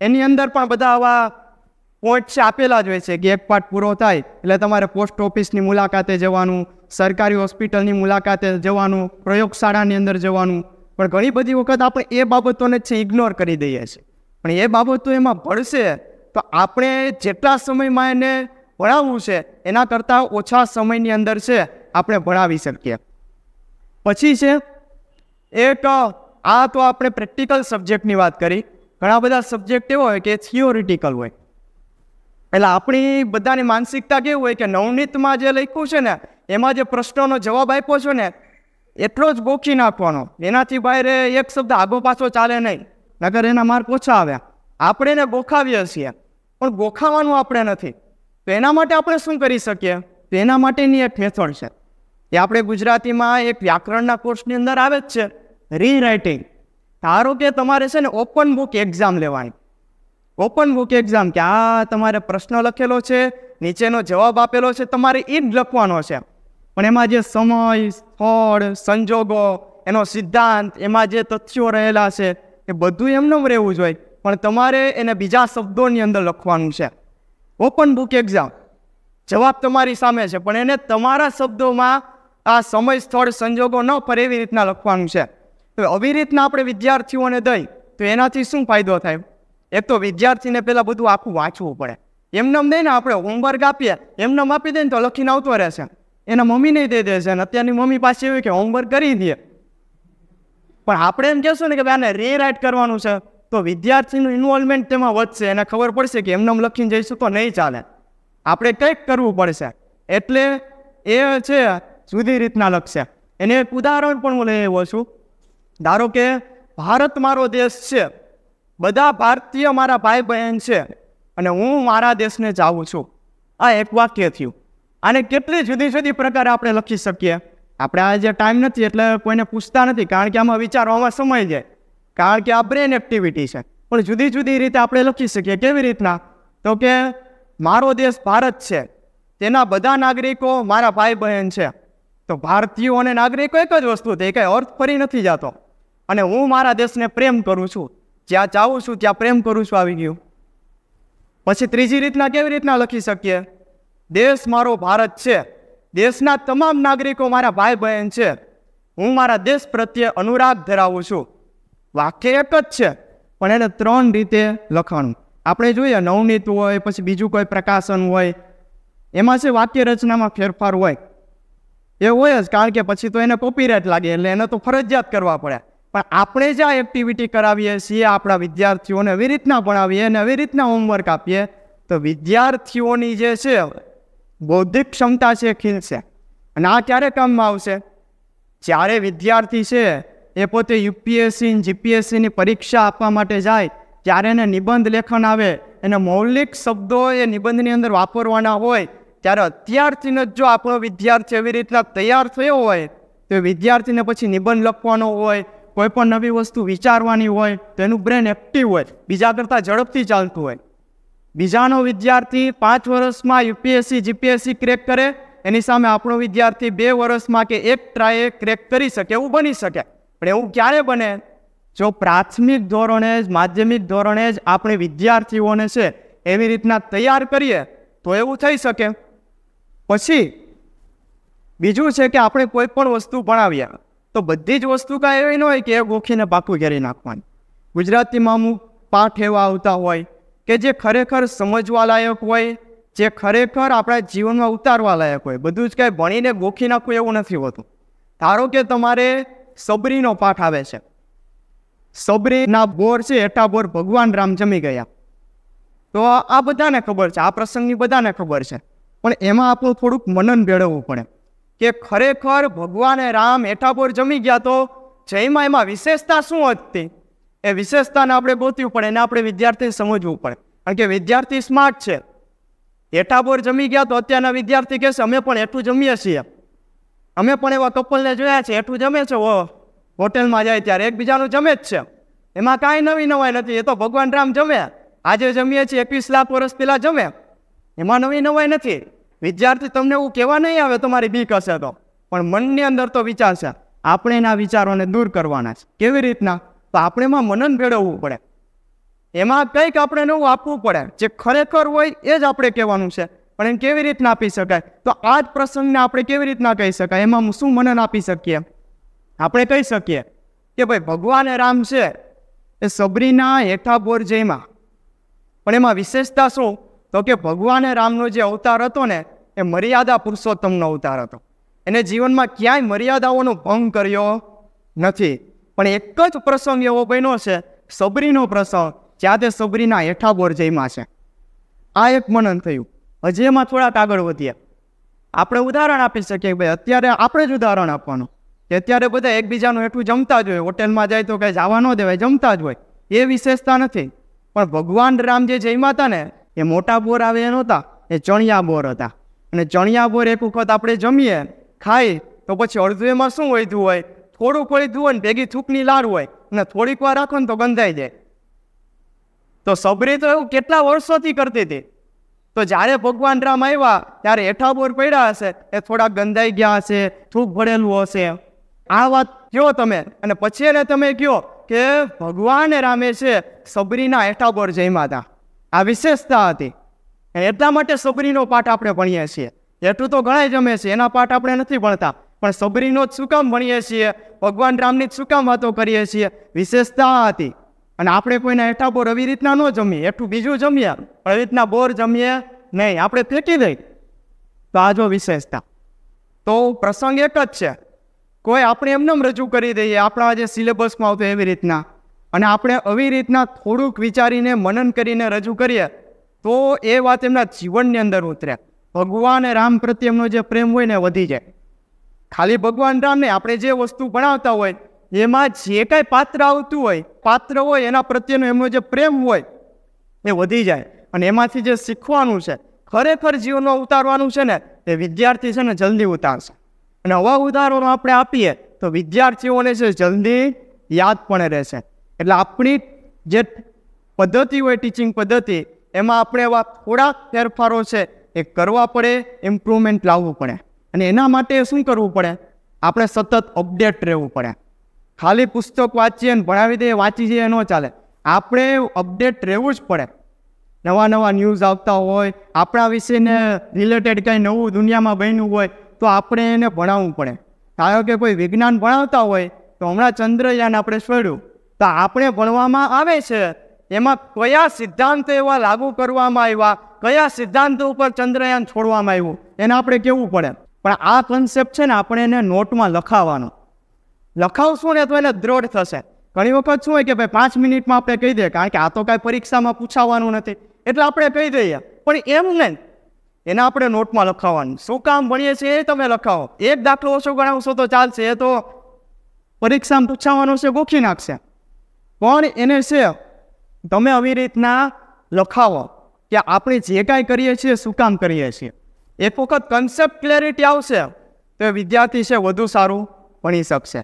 એની અંદર પણ બધા આવા પોઈન્ટ આપેલા જ હોય છે કે એક પાઠ પૂરો થાય એટલે તમારે પોસ્ટ ઓફિસની મુલાકાતે જવાનું સરકારી હોસ્પિટલની મુલાકાતે જવાનું પ્રયોગશાળાની અંદર જવાનું પણ ઘણી બધી વખત આપણે એ બાબતોને છે ઇગ્નોર કરી દઈએ છીએ પણ એ બાબતો એમાં ભળશે તો આપણે જેટલા સમયમાં એને ભણાવવું છે એના કરતાં ઓછા સમયની અંદર છે આપણે ભણાવી શકીએ પછી છે એક આ તો આપણે પ્રેક્ટિકલ સબ્જેક્ટની વાત કરી ઘણા બધા સબ્જેક્ટ એવો હોય કે થિયોરિટિકલ હોય એટલે આપણી બધાની માનસિકતા કેવી હોય કે નવનીતમાં જે લખ્યું છે ને એમાં જે પ્રશ્નોનો જવાબ આપ્યો છે ને એટલો જ ગોખી નાખવાનો એનાથી બહાર એક શબ્દ આગો પાછો ચાલે નહીં નગર એના માર્ક ઓછા આવ્યા આપણે એને ગોખાવીએ છીએ પણ ગોખાવાનું આપણે નથી તો એના માટે આપણે શું કરી શકીએ તો એના માટેની એક હેથળ છે એ આપણે ગુજરાતીમાં એક વ્યાકરણના કોર્સની અંદર આવે જ છે રીરાઇટિંગ ધારો કે તમારે છે ને ઓપન બુક એક્ઝામ લેવાની ઓપન બુક એક્ઝામ કે આ તમારે પ્રશ્ન લખેલો છે નીચેનો જવાબ આપેલો છે તમારે એ જ લખવાનો છે પણ એમાં જે સમય સ્થળ સંજોગો એનો સિદ્ધાંત એમાં જે તથ્યો રહેલા છે એ બધું એમને રહેવું જોઈએ પણ તમારે એને બીજા શબ્દોની અંદર લખવાનું છે ઓપન બુક એક્ઝામ જવાબ તમારી સામે છે પણ એને તમારા શબ્દોમાં આ સમય સ્થળ સંજોગો ન પર એવી રીતના લખવાનું છે તો આવી રીતના આપણે વિદ્યાર્થીઓને દઈ તો એનાથી શું ફાયદો થાય એક તો વિદ્યાર્થીને પહેલાં બધું આખું વાંચવું પડે એમને દઈને આપણે હોમવર્ક આપીએ એમને આપી દઈએ તો લખીને આવતો રહેશે એના મમ્મીને દઈ દે છે અને અત્યારની મમ્મી પાસે એવું કે હોમવર્ક કરી દે પણ આપણે એમ કહેશું ને કે ભાઈ આને રે રીરાઇટ કરવાનું છે તો વિદ્યાર્થીનું ઇન્વોલ્વમેન્ટ તેમાં વધશે એને ખબર પડશે કે એમને લખીને જઈશું તો નહીં ચાલે આપણે કંઈક કરવું પડશે એટલે એ છે જુદી રીતના લક્ષ્ય એને એક ઉદાહરણ પણ હું લઈ આવ્યો છું ધારો કે ભારત મારો દેશ છે બધા ભારતીય મારા ભાઈ બહેન છે અને હું મારા દેશને જાઉં છું આ એક વાક્ય થયું આને કેટલી જુદી જુદી પ્રકારે આપણે લખી શકીએ આપણે આ જે ટાઈમ નથી એટલે કોઈને પૂછતા નથી કારણ કે આમાં વિચારવામાં સમય જાય કારણ કે આ બ્રેન એક્ટિવિટી છે પણ જુદી જુદી રીતે આપણે લખી શકીએ કેવી રીતના તો કે મારો દેશ ભારત છે તેના બધા નાગરિકો મારા ભાઈ બહેન છે તો ભારતીયો અને નાગરિકો એક જ વસ્તુ થઈ કંઈ અર્થ ફરી નથી જતો અને હું મારા દેશને પ્રેમ કરું છું જ્યાં ચાહું છું ત્યાં પ્રેમ કરું છું આવી ગયું પછી ત્રીજી રીતના કેવી રીતના લખી શકીએ દેશ મારો ભારત છે દેશના તમામ નાગરિકો મારા ભાઈ બહેન છે હું મારા દેશ પ્રત્યે અનુરાગ ધરાવું છું વાક્ય એક જ છે પણ એને ત્રણ રીતે લખાણું આપણે જોઈએ નવનીત હોય પછી બીજું કોઈ પ્રકાશન હોય એમાં છે વાક્ય રચનામાં ફેરફાર હોય એ હોય જ કારણ કે પછી તો એને કોપીરાઇટ લાગે એટલે એને તો ફરજિયાત કરવા પડે પણ આપણે જે આ એક્ટિવિટી કરાવીએ છીએ આપણા વિદ્યાર્થીઓને એવી રીતના ભણાવીએ અને એવી રીતના હોમવર્ક આપીએ તો વિદ્યાર્થીઓની જે છે બૌદ્ધિક ક્ષમતા છે ખીલશે અને આ ક્યારે કામમાં આવશે જ્યારે વિદ્યાર્થી છે એ પોતે યુપીએસસી જીપીએસસીની પરીક્ષા આપવા માટે જાય ત્યારે એને નિબંધ લેખન આવે એને મૌલિક શબ્દો એ નિબંધની અંદર વાપરવાના હોય ત્યારે અત્યારથી જ જો આપણો વિદ્યાર્થી એવી રીતના તૈયાર થયો હોય તો વિદ્યાર્થીને પછી નિબંધ લખવાનો હોય કોઈ પણ નવી વસ્તુ વિચારવાની હોય તો એનું બ્રેન એક્ટિવ હોય બીજા કરતાં ઝડપથી ચાલતું હોય બીજાનો વિદ્યાર્થી પાંચ વર્ષમાં યુપીએસસી જીપીએસસી ક્રેક કરે એની સામે આપણો વિદ્યાર્થી બે વર્ષમાં કે એક ટ્રાયે ક્રેક કરી શકે એવું બની શકે પણ એવું ક્યારે બને જો પ્રાથમિક ધોરણે જ માધ્યમિક ધોરણે જ આપણે વિદ્યાર્થીઓને છે એવી રીતના તૈયાર કરીએ તો એવું થઈ શકે પછી બીજું છે કે આપણે કોઈ પણ વસ્તુ ભણાવીએ તો બધી જ વસ્તુ કાંઈ એવી ન હોય કે એ ગોખીને પાકું ઘેરી નાખવાની ગુજરાતીમાં અમુક પાઠ એવા આવતા હોય કે જે ખરેખર સમજવા લાયક હોય જે ખરેખર આપણા જીવનમાં ઉતારવા લાયક હોય બધું જ કાંઈ ભણીને ગોખી નાખવું એવું નથી હોતું ધારો કે તમારે સબરીનો પાઠ આવે છે સબરીના બોર છે એટા બોર ભગવાન રામ જમી ગયા તો આ બધાને ખબર છે આ પ્રસંગની બધાને ખબર છે પણ એમાં આપણું થોડુંક મનન ભેળવવું પડે કે ખરેખર ભગવાને રામ એઠાબોર જમી ગયા તો જયમાં એમાં વિશેષતા શું હતી એ વિશેષતાને આપણે ગોતવી પડે એને આપણે વિદ્યાર્થી સમજવું પડે કારણ કે વિદ્યાર્થી સ્માર્ટ છે એટાબોર જમી ગયા તો અત્યારના વિદ્યાર્થી કહેશે અમે પણ એટલું જમીએ છીએ અમે પણ એવા કપલને જોયા છે એટલું જમે છે હોટેલમાં જાય ત્યારે એકબીજાનું જમે જ છે એમાં કાંઈ નવી નવાઈ નથી એ તો ભગવાન રામ જમે આજે જમીએ છીએ એકવીસ લાખ વર્ષ પહેલાં જમે એમાં નવી નવાઈ નથી વિદ્યાર્થી તમને એવું કહેવા નહીં આવે તમારી બીક હશે તો પણ મનની અંદર તો વિચાર છે આપણે એના વિચારોને દૂર કરવાના છે કેવી રીતના તો આપણે એમાં મનન ભેળવવું પડે એમાં કંઈક આપણે એવું આપવું પડે જે ખરેખર હોય એ જ આપણે કહેવાનું છે પણ એને કેવી રીતના આપી શકાય તો આ જ પ્રસંગને આપણે કેવી રીતના કહી શકાય એમાં શું મનન આપી શકીએ આપણે કહી શકીએ કે ભાઈ ભગવાન રામ છે એ સબરીના હેઠા બોર પણ એમાં વિશેષતા શું તો કે ભગવાન રામનો જે અવતાર હતો ને એ મર્યાદા પુરુષોત્તમનો અવતાર હતો એને જીવનમાં ક્યાંય મર્યાદાઓનો ભંગ કર્યો નથી પણ એક જ પ્રસંગ એવો બન્યો છે સબરીનો પ્રસંગ જ્યાં તે સબરીના હેઠા બોરજઈમાં છે આ એક મનન થયું હજી એમાં થોડાક આગળ વધીએ આપણે ઉદાહરણ આપી શકીએ ભાઈ અત્યારે આપણે જ ઉદાહરણ આપવાનું કે અત્યારે બધા એકબીજાનું એટલું જમતા જ હોય હોટેલમાં જાય તો કંઈ જવા ન દેવાય જમતા જ હોય એ વિશેષતા નથી પણ ભગવાન રામ જે જયમાં હતા ને એ મોટા બોર આવે એ નહોતા એ ચણિયા બોર હતા અને ચણિયા બોર એક વખત આપણે જમીએ ખાઈ તો પછી અડધું એમાં શું વધ્યું હોય થોડું કોઈ જુઓ ને ભેગી થૂકની લાર હોય અને થોડીક વાર રાખો ને તો ગંધાઈ જાય તો સબરી તો એવું કેટલા વર્ષોથી કરતી હતી તો જ્યારે ભગવાન રામ આવ્યા ત્યારે હેઠા બોર પડ્યા હશે એ થોડા ગંધાઈ ગયા હશે થૂક ભરેલું હશે આ વાત કહો તમે અને પછી એને તમે કહો કે ભગવાન રામે છે સબરીના હેઠા બોર જમ્યા હતા આ વિશેષતા હતી એટલા માટે સબરીનો પાઠ આપણે ભણીએ છીએ એટલું તો ઘણા જમે છે એના પાઠ આપણે નથી ભણતા પણ સબરીનો જ શું કામ ભણીએ છીએ ભગવાન રામની જ શું કામ વાતો કરીએ છીએ વિશેષતા હતી અને આપણે કોઈના હેઠા બોર આવી રીતના ન જમીએ એઠું બીજું જમીએ પણ એવી રીતના બોર જમીએ નહીં આપણે ફેંકી દઈએ તો આ જો વિશેષતા તો પ્રસંગ એક જ છે કોઈ આપણે એમને રજૂ કરી દઈએ આપણા જે સિલેબસમાં આવતો એવી રીતના અને આપણે આવી રીતના થોડુંક વિચારીને મનન કરીને રજૂ કરીએ તો એ વાત એમના જીવનની અંદર ઉતરે ભગવાન રામ પ્રત્યે એમનો જે પ્રેમ હોય ને વધી જાય ખાલી ભગવાન રામને આપણે જે વસ્તુ ભણાવતા હોય એમાં જે કાંઈ પાત્ર આવતું હોય પાત્ર હોય એના પ્રત્યેનો એમનો જે પ્રેમ હોય એ વધી જાય અને એમાંથી જે શીખવાનું છે ખરેખર જીવનમાં ઉતારવાનું છે ને એ વિદ્યાર્થી છે ને જલ્દી ઉતારશે અને અવા ઉદાહરણો આપણે આપીએ તો વિદ્યાર્થીઓને છે જલ્દી યાદ પણ રહેશે એટલે આપણી જે પદ્ધતિ હોય ટીચિંગ પદ્ધતિ એમાં આપણે એવા થોડાક ફેરફારો છે એ કરવા પડે ઇમ્પ્રુવમેન્ટ લાવવું પડે અને એના માટે શું કરવું પડે આપણે સતત અપડેટ રહેવું પડે ખાલી પુસ્તક વાંચીએ અને ભણાવી દઈએ વાંચી જઈએ ન ચાલે આપણે અપડેટ રહેવું જ પડે નવા નવા ન્યૂઝ આવતા હોય આપણા વિશેને રિલેટેડ કંઈ નવું દુનિયામાં બન્યું હોય તો આપણે એને ભણાવવું પડે કારણ કે કોઈ વિજ્ઞાન ભણાવતા હોય તો હમણાં ચંદ્રયાન આપણે છોડ્યું તો આપણે ભણવામાં આવે છે એમાં કયા સિદ્ધાંતો એવા લાગુ કરવામાં આવ્યા કયા સિદ્ધાંતો ઉપર ચંદ્રયાન છોડવામાં આવ્યું એને આપણે કેવું પડે પણ આ કન્સેપ્ટ છે ને આપણે એને નોટમાં લખાવાનો લખાવશું ને તો એને દ્રઢ થશે ઘણી વખત શું હોય કે ભાઈ પાંચ મિનિટમાં આપણે કહી દઈએ કારણ કે આ તો કાંઈ પરીક્ષામાં પૂછાવાનું નથી એટલે આપણે કહી દઈએ પણ એમ નહીં એને આપણે નોટમાં લખાવવાનું શું કામ ભણીએ છીએ એ તમે લખાવો એક દાખલો ઓછો ગણાવશો તો ચાલશે એ તો પરીક્ષામાં પૂછાવાનો છે ગોખી નાખશે પણ એને છે તમે આવી રીતના લખાવો કે આપણે જે કાંઈ કરીએ છીએ શું કામ કરીએ છીએ એક વખત કન્સેપ્ટ ક્લેરિટી આવશે તો એ વિદ્યાર્થી છે વધુ સારું ભણી શકશે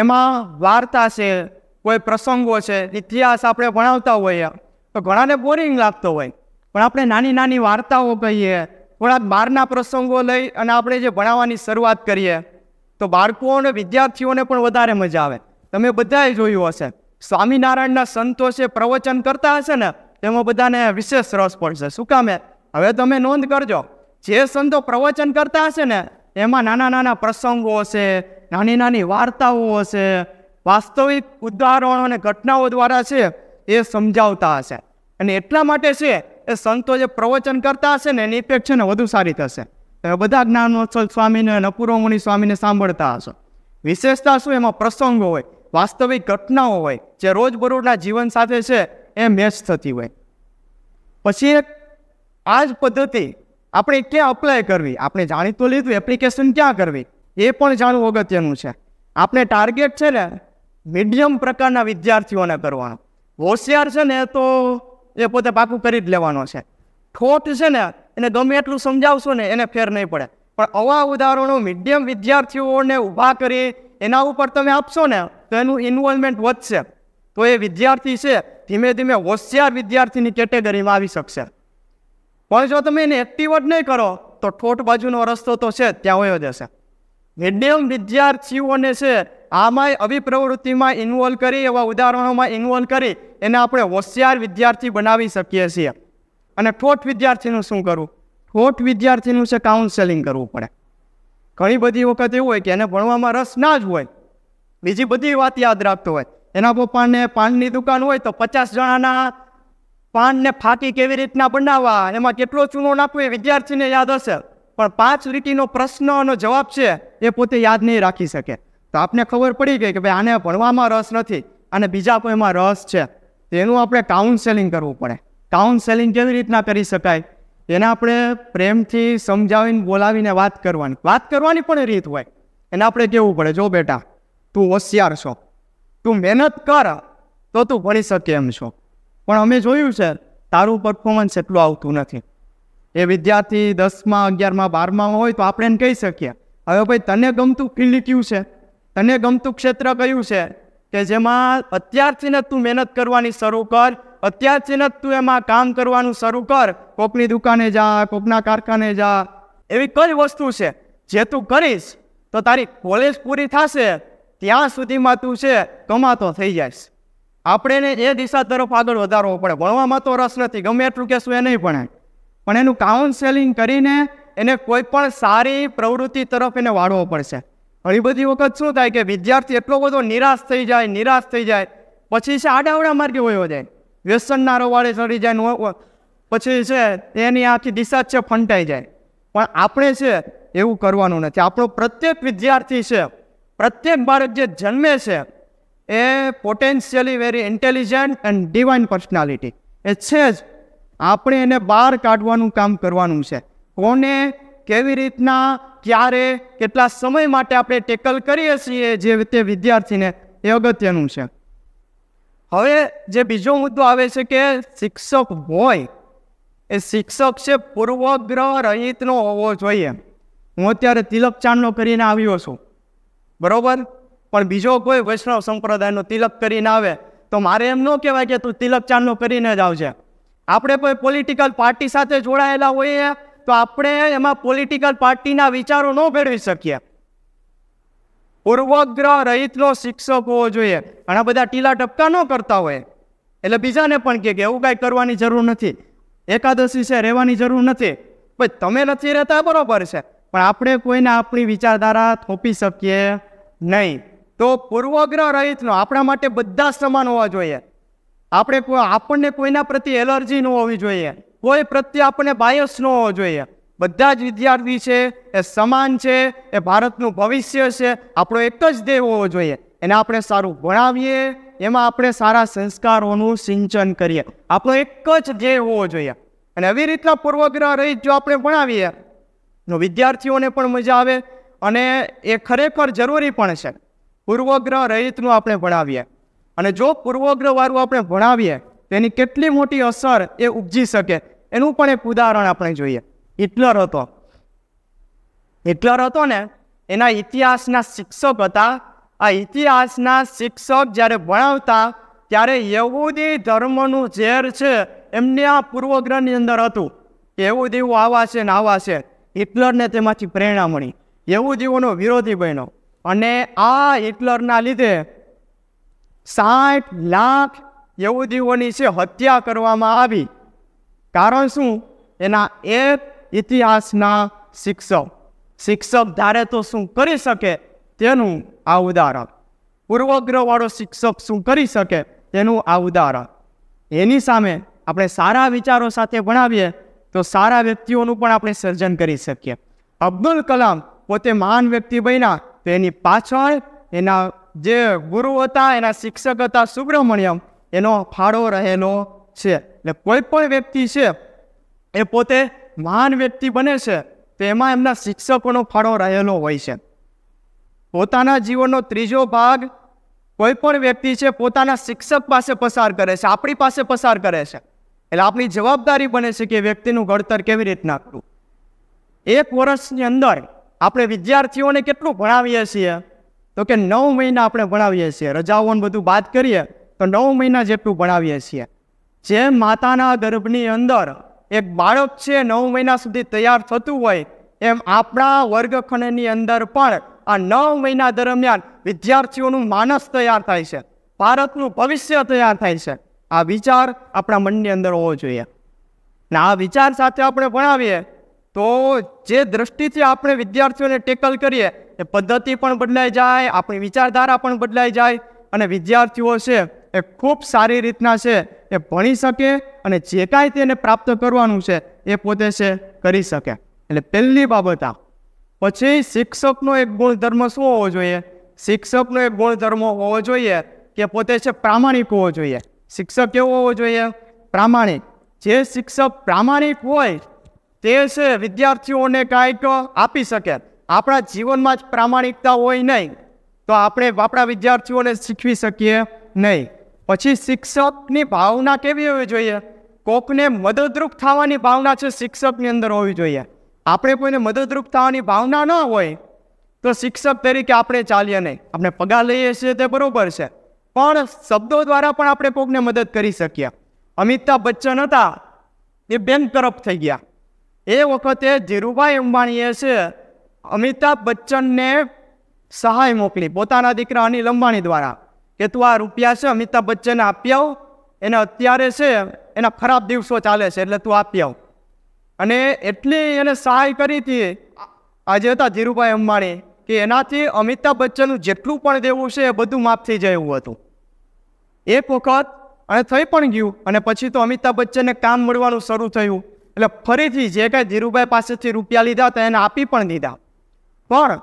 એમાં વાર્તા છે કોઈ પ્રસંગો છે ઇતિહાસ આપણે ભણાવતા હોઈએ તો ઘણાને બોરિંગ લાગતો હોય પણ આપણે નાની નાની વાર્તાઓ કહીએ થોડાક બહારના પ્રસંગો લઈ અને આપણે જે ભણાવવાની શરૂઆત કરીએ તો બાળકો અને વિદ્યાર્થીઓને પણ વધારે મજા આવે તમે બધાએ જોયું હશે સ્વામિનારાયણના સંતોષે પ્રવચન કરતા હશે ને તેમાં બધાને વિશેષ રસ પડશે શું કામે હવે તમે નોંધ કરજો જે સંતો પ્રવચન કરતા હશે ને એમાં નાના નાના પ્રસંગો હશે નાની નાની વાર્તાઓ હશે વાસ્તવિક ઉદાહરણો અને ઘટનાઓ દ્વારા છે એ સમજાવતા હશે અને એટલા માટે છે એ સંતો જે પ્રવચન કરતા હશે ને એની ઇફેક્ટ છે ને વધુ સારી થશે બધા જ્ઞાનોત્સવ સ્વામીને અને પૂર્વમુનિ સ્વામીને સાંભળતા હશો વિશેષતા શું એમાં પ્રસંગો હોય વાસ્તવિક ઘટનાઓ હોય જે રોજબરોજના જીવન સાથે છે એ મેચ થતી હોય પછી આ જ પદ્ધતિ આપણે ક્યાં અપ્લાય કરવી આપણે જાણી તો લીધું એપ્લિકેશન ક્યાં કરવી એ પણ જાણવું અગત્યનું છે આપણે ટાર્ગેટ છે ને મીડિયમ પ્રકારના વિદ્યાર્થીઓને કરવાનો હોશિયાર છે ને તો એ પોતે પાકું કરી જ લેવાનો છે ખોટ છે ને એને ગમે એટલું સમજાવશો ને એને ફેર નહીં પડે પણ આવા ઉદાહરણો મીડિયમ વિદ્યાર્થીઓને ઊભા કરી એના ઉપર તમે આપશો ને તો એનું ઇન્વોલ્વમેન્ટ વધશે તો એ વિદ્યાર્થી છે ધીમે ધીમે હોશિયાર વિદ્યાર્થીની કેટેગરીમાં આવી શકશે પણ જો તમે એને એક્ટિવેટ નહીં કરો તો ઠોઠ બાજુનો રસ્તો તો છે ત્યાં વયો જશે મિડિયમ વિદ્યાર્થીઓને છે આમાં આવી પ્રવૃત્તિમાં ઇન્વોલ્વ કરી એવા ઉદાહરણોમાં ઇન્વોલ્વ કરી એને આપણે હોશિયાર વિદ્યાર્થી બનાવી શકીએ છીએ અને ઠોઠ વિદ્યાર્થીનું શું કરવું ઠોઠ વિદ્યાર્થીનું છે કાઉન્સેલિંગ કરવું પડે ઘણી બધી વખત એવું હોય કે એને ભણવામાં રસ ના જ હોય બીજી બધી વાત યાદ રાખતો હોય એના પપ્પાને પાનની દુકાન હોય તો પચાસ જણાના પાનને ફાટી કેવી રીતના બનાવવા એમાં કેટલો ચૂનો નાખવો એ વિદ્યાર્થીને યાદ હશે પણ પાંચ લીટીનો પ્રશ્નનો જવાબ છે એ પોતે યાદ નહીં રાખી શકે તો આપને ખબર પડી ગઈ કે ભાઈ આને ભણવામાં રસ નથી અને બીજા કોઈમાં રસ છે તેનું આપણે કાઉન્સેલિંગ કરવું પડે કાઉન્સેલિંગ કેવી રીતના કરી શકાય એને આપણે પ્રેમથી સમજાવીને બોલાવીને વાત કરવાની વાત કરવાની પણ રીત હોય એને આપણે કહેવું પડે જો બેટા તું હોશિયાર છો તું મહેનત કર તો તું ભણી શકે એમ છો પણ અમે જોયું છે તારું પરફોર્મન્સ એટલું આવતું નથી એ વિદ્યાર્થી દસમાં અગિયારમાં બારમાં હોય તો આપણે એમ કહી શકીએ હવે ભાઈ તને ગમતું ફિલ્ડ કયું છે તને ગમતું ક્ષેત્ર કયું છે કે જેમાં અત્યારથી જ તું મહેનત કરવાની શરૂ કર અત્યારથી જ તું એમાં કામ કરવાનું શરૂ કર કોકની દુકાને જા કોકના કારખાને જા એવી કઈ વસ્તુ છે જે તું કરીશ તો તારી કોલેજ પૂરી થશે ત્યાં સુધીમાં તું છે કમાતો થઈ જઈશ આપણે એને એ દિશા તરફ આગળ વધારવો પડે ભણવામાં તો રસ નથી ગમે એટલું કહેશું એ નહીં ભણે પણ એનું કાઉન્સેલિંગ કરીને એને કોઈ પણ સારી પ્રવૃત્તિ તરફ એને વાળવો પડશે ઘણી બધી વખત શું થાય કે વિદ્યાર્થી એટલો બધો નિરાશ થઈ જાય નિરાશ થઈ જાય પછી છે આડાવડા માર્ગે વયો જાય વ્યસનના રોવાળે ચડી જાય પછી છે એની આખી દિશા છે ફંટાઈ જાય પણ આપણે છે એવું કરવાનું નથી આપણો પ્રત્યેક વિદ્યાર્થી છે પ્રત્યેક બાળક જે જન્મે છે એ potentially very intelligent and divine personality એ છે જ આપણે એને બહાર કાઢવાનું કામ કરવાનું છે કોને કેવી રીતના ક્યારે કેટલા સમય માટે આપણે ટેકલ કરીએ છીએ જે તે વિદ્યાર્થીને એ અગત્યનું છે હવે જે બીજો મુદ્દો આવે છે કે શિક્ષક હોય એ શિક્ષક છે પૂર્વગ્રહ રહિતનો હોવો જોઈએ હું અત્યારે તિલક ચાંદલો કરીને આવ્યો છું બરાબર પણ બીજો કોઈ વૈષ્ણવ સંપ્રદાયનો તિલક કરીને આવે તો મારે એમ ન કહેવાય કે તું તિલક ચાંદલો કરીને જ આવજે આપણે કોઈ પોલિટિકલ પાર્ટી સાથે જોડાયેલા હોઈએ તો આપણે એમાં પોલિટિકલ પાર્ટીના વિચારો ન ભેળવી શકીએ પૂર્વગ્રહ રહિતનો શિક્ષક હોવો જોઈએ ઘણા બધા ટીલા ટપકા ન કરતા હોય એટલે બીજાને પણ કહે કે એવું કાંઈ કરવાની જરૂર નથી એકાદશી છે રહેવાની જરૂર નથી ભાઈ તમે નથી રહેતા બરાબર છે પણ આપણે કોઈને આપણી વિચારધારા થોપી શકીએ નહીં તો પૂર્વગ્રહ રહિતનો આપણા માટે બધા સમાન હોવા જોઈએ આપણે કોઈ આપણને કોઈના પ્રત્યે એલર્જી ન હોવી જોઈએ કોઈ પ્રત્યે આપણને બાયસ ન હોવો જોઈએ બધા જ વિદ્યાર્થી છે એ સમાન છે એ ભારતનું ભવિષ્ય છે આપણો એક જ દેહ હોવો જોઈએ એને આપણે સારું ભણાવીએ એમાં આપણે સારા સંસ્કારોનું સિંચન કરીએ આપણો એક જ ધ્યેય હોવો જોઈએ અને આવી રીતના પૂર્વગ્રહ રહિત જો આપણે ભણાવીએ તો વિદ્યાર્થીઓને પણ મજા આવે અને એ ખરેખર જરૂરી પણ છે પૂર્વગ્રહ રહિતનું આપણે ભણાવીએ અને જો પૂર્વગ્રહવાળું આપણે ભણાવીએ તેની કેટલી મોટી અસર એ ઉપજી શકે એનું પણ એક ઉદાહરણ આપણે જોઈએ હિટલર હતો હિટલર હતો ને એના ઇતિહાસના શિક્ષક હતા આ ઇતિહાસના શિક્ષક જ્યારે ભણાવતા ત્યારે યહૂદી ધર્મનું ઝેર છે એમને આ પૂર્વગ્રહની અંદર હતું યહૂદીઓ આવા છે ને આવા છે હિટલરને તેમાંથી પ્રેરણા મળી યહૂદીઓનો વિરોધી બન્યો અને આ હિટલરના લીધે સાઠ લાખ યહૂદીઓની છે હત્યા કરવામાં આવી કારણ શું એના એક ઇતિહાસના શિક્ષક શિક્ષક ધારે તો શું કરી શકે તેનું આ ઉદાહરણ પૂર્વગ્રહવાળો શિક્ષક શું કરી શકે તેનું આ ઉદાહરણ એની સામે આપણે સારા વિચારો સાથે ભણાવીએ તો સારા વ્યક્તિઓનું પણ આપણે સર્જન કરી શકીએ અબ્દુલ કલામ પોતે મહાન વ્યક્તિ બન્યા તો એની પાછળ એના જે ગુરુ હતા એના શિક્ષક હતા સુબ્રમણ્યમ એનો ફાળો રહેલો છે એટલે કોઈ પણ વ્યક્તિ છે એ પોતે મહાન વ્યક્તિ બને છે તો એમાં એમના શિક્ષકોનો ફાળો રહેલો હોય છે પોતાના જીવનનો ત્રીજો ભાગ કોઈ પણ વ્યક્તિ છે પોતાના શિક્ષક પાસે પસાર કરે છે આપણી પાસે પસાર કરે છે એટલે આપણી જવાબદારી બને છે કે વ્યક્તિનું ઘડતર કેવી રીતના કરવું એક વર્ષની અંદર આપણે વિદ્યાર્થીઓને કેટલું ભણાવીએ છીએ તો કે નવ મહિના આપણે ભણાવીએ છીએ રજાઓને બધું બાદ કરીએ તો નવ મહિના જેટલું ભણાવીએ છીએ જે માતાના ગર્ભની અંદર એક બાળક છે નવ મહિના સુધી તૈયાર થતું હોય એમ આપણા વર્ગખંડની અંદર પણ આ નવ મહિના દરમિયાન વિદ્યાર્થીઓનું માનસ તૈયાર થાય છે ભારતનું ભવિષ્ય તૈયાર થાય છે આ વિચાર આપણા મનની અંદર હોવો જોઈએ ને આ વિચાર સાથે આપણે ભણાવીએ તો જે દ્રષ્ટિથી આપણે વિદ્યાર્થીઓને ટેકલ કરીએ એ પદ્ધતિ પણ બદલાઈ જાય આપણી વિચારધારા પણ બદલાઈ જાય અને વિદ્યાર્થીઓ છે એ ખૂબ સારી રીતના છે એ ભણી શકે અને જે કાંઈ તેને પ્રાપ્ત કરવાનું છે એ પોતે છે કરી શકે એટલે પહેલી બાબત આ પછી શિક્ષકનો એક ગુણધર્મ શું હોવો જોઈએ શિક્ષકનો એક ગુણધર્મ હોવો જોઈએ કે પોતે છે પ્રામાણિક હોવો જોઈએ શિક્ષક કેવો હોવો જોઈએ પ્રામાણિક જે શિક્ષક પ્રામાણિક હોય તે છે વિદ્યાર્થીઓને કાંઈક આપી શકે આપણા જીવનમાં જ પ્રામાણિકતા હોય નહીં તો આપણે આપણા વિદ્યાર્થીઓને શીખવી શકીએ નહીં પછી શિક્ષકની ભાવના કેવી હોવી જોઈએ કોકને મદદરૂપ થવાની ભાવના છે શિક્ષકની અંદર હોવી જોઈએ આપણે કોઈને મદદરૂપ થવાની ભાવના ન હોય તો શિક્ષક તરીકે આપણે ચાલીએ નહીં આપણે પગાર લઈએ છીએ તે બરાબર છે પણ શબ્દો દ્વારા પણ આપણે કોકને મદદ કરી શકીએ અમિતાભ બચ્ચન હતા એ બેન તરફ થઈ ગયા એ વખતે ધીરુભાઈ અંબાણીએ છે અમિતાભ બચ્ચનને સહાય મોકલી પોતાના દીકરા અનિલ અંબાણી દ્વારા કે તું આ રૂપિયા છે અમિતાભ બચ્ચનને આપી આવ એને અત્યારે છે એના ખરાબ દિવસો ચાલે છે એટલે તું આપી આવ અને એટલી એને સહાય કરી હતી આજે હતા ધીરુભાઈ અંબાણી કે એનાથી અમિતાભ બચ્ચનનું જેટલું પણ દેવું છે એ બધું માફ થઈ જાય એવું હતું એક વખત અને થઈ પણ ગયું અને પછી તો અમિતાભ બચ્ચનને કામ મળવાનું શરૂ થયું એટલે ફરીથી જે કાંઈ ધીરુભાઈ પાસેથી રૂપિયા લીધા હતા એને આપી પણ દીધા પણ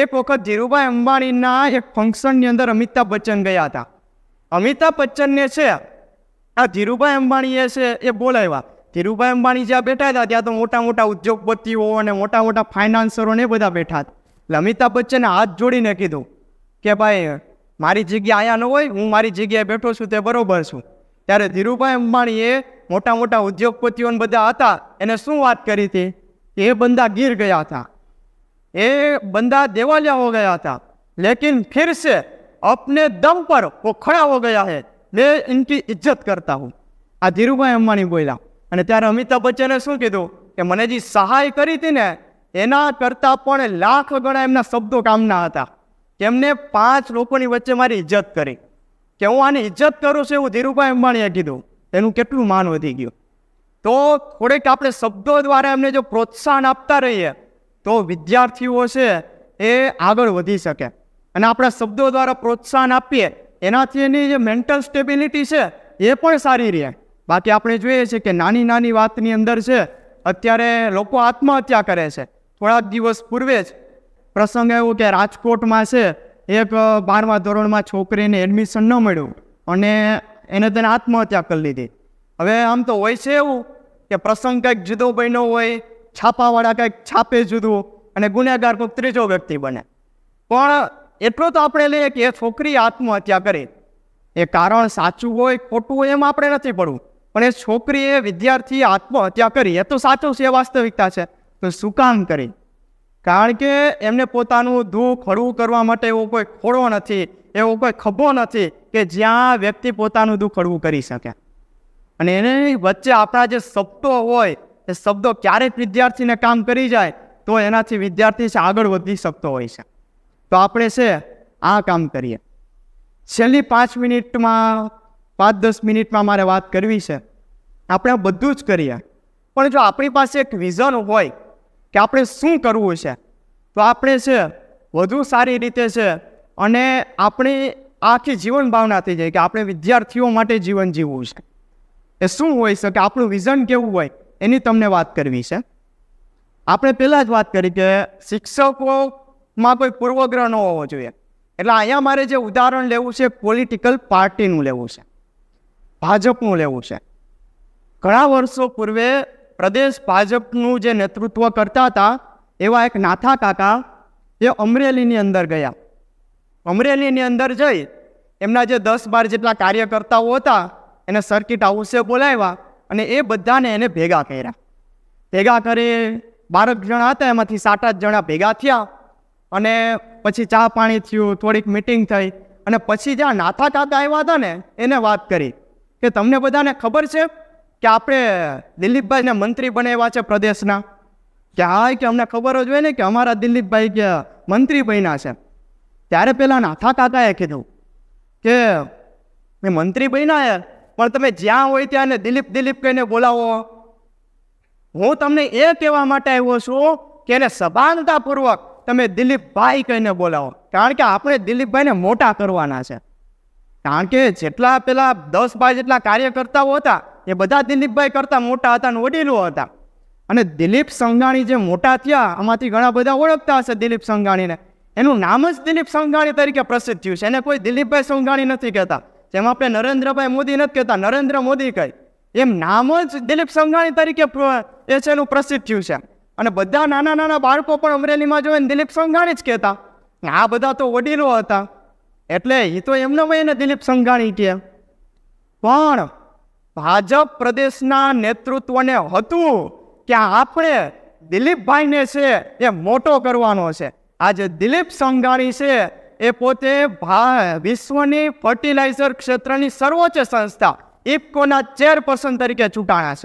એક વખત ધીરુભાઈ અંબાણીના એક ફંક્શનની અંદર અમિતાભ બચ્ચન ગયા હતા અમિતાભ બચ્ચનને છે આ ધીરુભાઈ અંબાણીએ છે એ બોલાવ્યા ધીરુભાઈ અંબાણી જ્યાં બેઠા હતા ત્યાં તો મોટા મોટા ઉદ્યોગપતિઓ અને મોટા મોટા ફાઇનાન્સરો ને બધા બેઠા હતા એટલે અમિતાભ બચ્ચને હાથ જોડીને કીધું કે ભાઈ મારી જગ્યા આયા ન હોય હું મારી જગ્યાએ બેઠો છું તે બરાબર છું ત્યારે ધીરુભાઈ અંબાણીએ મોટા મોટા ઉદ્યોગપતિઓને બધા હતા એને શું વાત કરી હતી એ બંદા ગીર ગયા હતા એ બંદા દેવાલિયા હો ગયા હતા લેકિન ફિર સે अपने दम पर वो खड़ा हो गया है मैं इनकी इज्जत करता हूँ આ ધીરુભાઈ અંબાણી બોલ્યા અને ત્યારે અમિતાભ બચ્ચને શું કીધું કે મને જે સહાય કરી હતી ને એના કરતાં પણ લાખ ગણા એમના શબ્દો કામના હતા એમને પાંચ લોકોની વચ્ચે મારી ઇજ્જત કરી કે હું આની ઇજ્જત કરું છું એવું ધીરુભાઈ અંબાણીએ કીધું એનું કેટલું માન વધી ગયું તો થોડેક આપણે શબ્દો દ્વારા એમને જો પ્રોત્સાહન આપતા રહીએ તો વિદ્યાર્થીઓ છે એ આગળ વધી શકે અને આપણા શબ્દો દ્વારા પ્રોત્સાહન આપીએ એનાથી એની જે મેન્ટલ સ્ટેબિલિટી છે એ પણ સારી રહે બાકી આપણે જોઈએ છે કે નાની નાની વાતની અંદર છે અત્યારે લોકો આત્મહત્યા કરે છે થોડાક દિવસ પૂર્વે જ પ્રસંગ એવો કે રાજકોટમાં છે એક બારમા ધોરણમાં છોકરીને એડમિશન ન મળ્યું અને એને તેને આત્મહત્યા કરી લીધી હવે આમ તો હોય છે એવું કે પ્રસંગ કંઈક જુદો બન્યો હોય છાપાવાળા કંઈક છાપે જુદું અને ગુનેગાર કોઈક ત્રીજો વ્યક્તિ બને પણ એટલો તો આપણે લઈએ કે એ છોકરી આત્મહત્યા કરી એ કારણ સાચું હોય ખોટું હોય એમ આપણે નથી પડવું પણ એ છોકરીએ વિદ્યાર્થીએ આત્મહત્યા કરી એ તો સાચું છે એ વાસ્તવિકતા છે તો શું કામ કરી કારણ કે એમને પોતાનું દુઃખ હળવું કરવા માટે એવો કોઈ ખોડો નથી એવો કોઈ ખભો નથી કે જ્યાં વ્યક્તિ પોતાનું દુઃખ હળવું કરી શકે અને એની વચ્ચે આપણા જે શબ્દો હોય એ શબ્દો ક્યારેક વિદ્યાર્થીને કામ કરી જાય તો એનાથી વિદ્યાર્થી છે આગળ વધી શકતો હોય છે તો આપણે છે આ કામ કરીએ છેલ્લી પાંચ મિનિટમાં પાંચ દસ મિનિટમાં મારે વાત કરવી છે આપણે બધું જ કરીએ પણ જો આપણી પાસે એક વિઝન હોય કે આપણે શું કરવું છે તો આપણે છે વધુ સારી રીતે છે અને આપણી આખી જીવન ભાવના થઈ જાય કે આપણે વિદ્યાર્થીઓ માટે જીવન જીવવું છે એ શું હોય શકે આપણું વિઝન કેવું હોય એની તમને વાત કરવી છે આપણે પહેલાં જ વાત કરી કે શિક્ષકોમાં કોઈ પૂર્વગ્રહ ન હોવો જોઈએ એટલે અહીંયા મારે જે ઉદાહરણ લેવું છે પોલિટિકલ પાર્ટીનું લેવું છે ભાજપનું લેવું છે ઘણા વર્ષો પૂર્વે પ્રદેશ ભાજપનું જે નેતૃત્વ કરતા હતા એવા એક નાથા કાકા એ અમરેલીની અંદર ગયા અમરેલીની અંદર જઈ એમના જે દસ બાર જેટલા કાર્યકર્તાઓ હતા એને સર્કિટ હાઉસે બોલાવ્યા અને એ બધાને એને ભેગા કર્યા ભેગા કરી બારક જણા હતા એમાંથી સાત આઠ જણા ભેગા થયા અને પછી ચા પાણી થયું થોડીક મિટિંગ થઈ અને પછી જ્યાં નાથા કાકા આવ્યા હતા ને એને વાત કરી કે તમને બધાને ખબર છે કે આપણે દિલીપભાઈને મંત્રી બનાવ્યા છે પ્રદેશના કે હા કે અમને ખબર જ હોય ને કે અમારા દિલીપભાઈ કે મંત્રી બન્યા છે ત્યારે પહેલાં નાથા કાકાએ કીધું કે મેં મંત્રી બન્યા પણ તમે જ્યાં હોય ત્યાં દિલીપ દિલીપ કહીને બોલાવો હું તમને એ કહેવા માટે આવ્યો છું કે એને સભાનતાપૂર્વક તમે દિલીપભાઈ કહીને બોલાવો કારણ કે આપણે દિલીપભાઈને મોટા કરવાના છે કારણ કે જેટલા પેલા દસ બાય જેટલા કાર્ય કાર્યકર્તાઓ હતા એ બધા દિલીપભાઈ કરતાં મોટા હતા અને વડીલો હતા અને દિલીપ સંઘાણી જે મોટા થયા આમાંથી ઘણા બધા ઓળખતા હશે દિલીપ સંઘાણીને એનું નામ જ દિલીપ સંઘાણી તરીકે પ્રસિદ્ધ થયું છે એને કોઈ દિલીપભાઈ સંઘાણી નથી કહેતા જેમ આપણે નરેન્દ્રભાઈ મોદી નથી કહેતા નરેન્દ્ર મોદી કહે એમ નામ જ દિલીપ સંઘાણી તરીકે એ છે એનું પ્રસિદ્ધ થયું છે અને બધા નાના નાના બાળકો પણ અમરેલીમાં જોઈને દિલીપ સંઘાણી જ કહેતા આ બધા તો વડીલો હતા એટલે એ તો એમને એને દિલીપ સંઘાણી કહે પણ ભાજપ પ્રદેશના નેતૃત્વને હતું કે આપણે દિલીપભાઈને છે એ મોટો કરવાનો છે આજે દિલીપ સંઘાણી છે એ પોતે વિશ્વની ફર્ટિલાઇઝર ક્ષેત્રની સર્વોચ્ચ સંસ્થા ઇફકોના ચેરપર્સન તરીકે ચૂંટાણા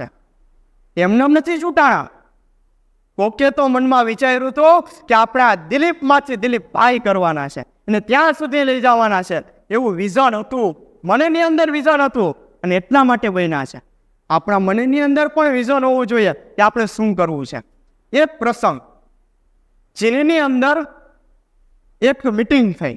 છે એમને નથી ચૂંટાણા કોકે તો મનમાં વિચાર્યું હતું કે આપણે આ દિલીપમાંથી દિલીપભાઈ કરવાના છે અને ત્યાં સુધી લઈ જવાના છે એવું વિઝન હતું મને ની અંદર વિઝન હતું અને એટલા માટે બન્યા છે આપણા મનની અંદર પણ વિઝન હોવું જોઈએ કે આપણે શું કરવું છે એ પ્રસંગ જેની અંદર એક મિટિંગ થઈ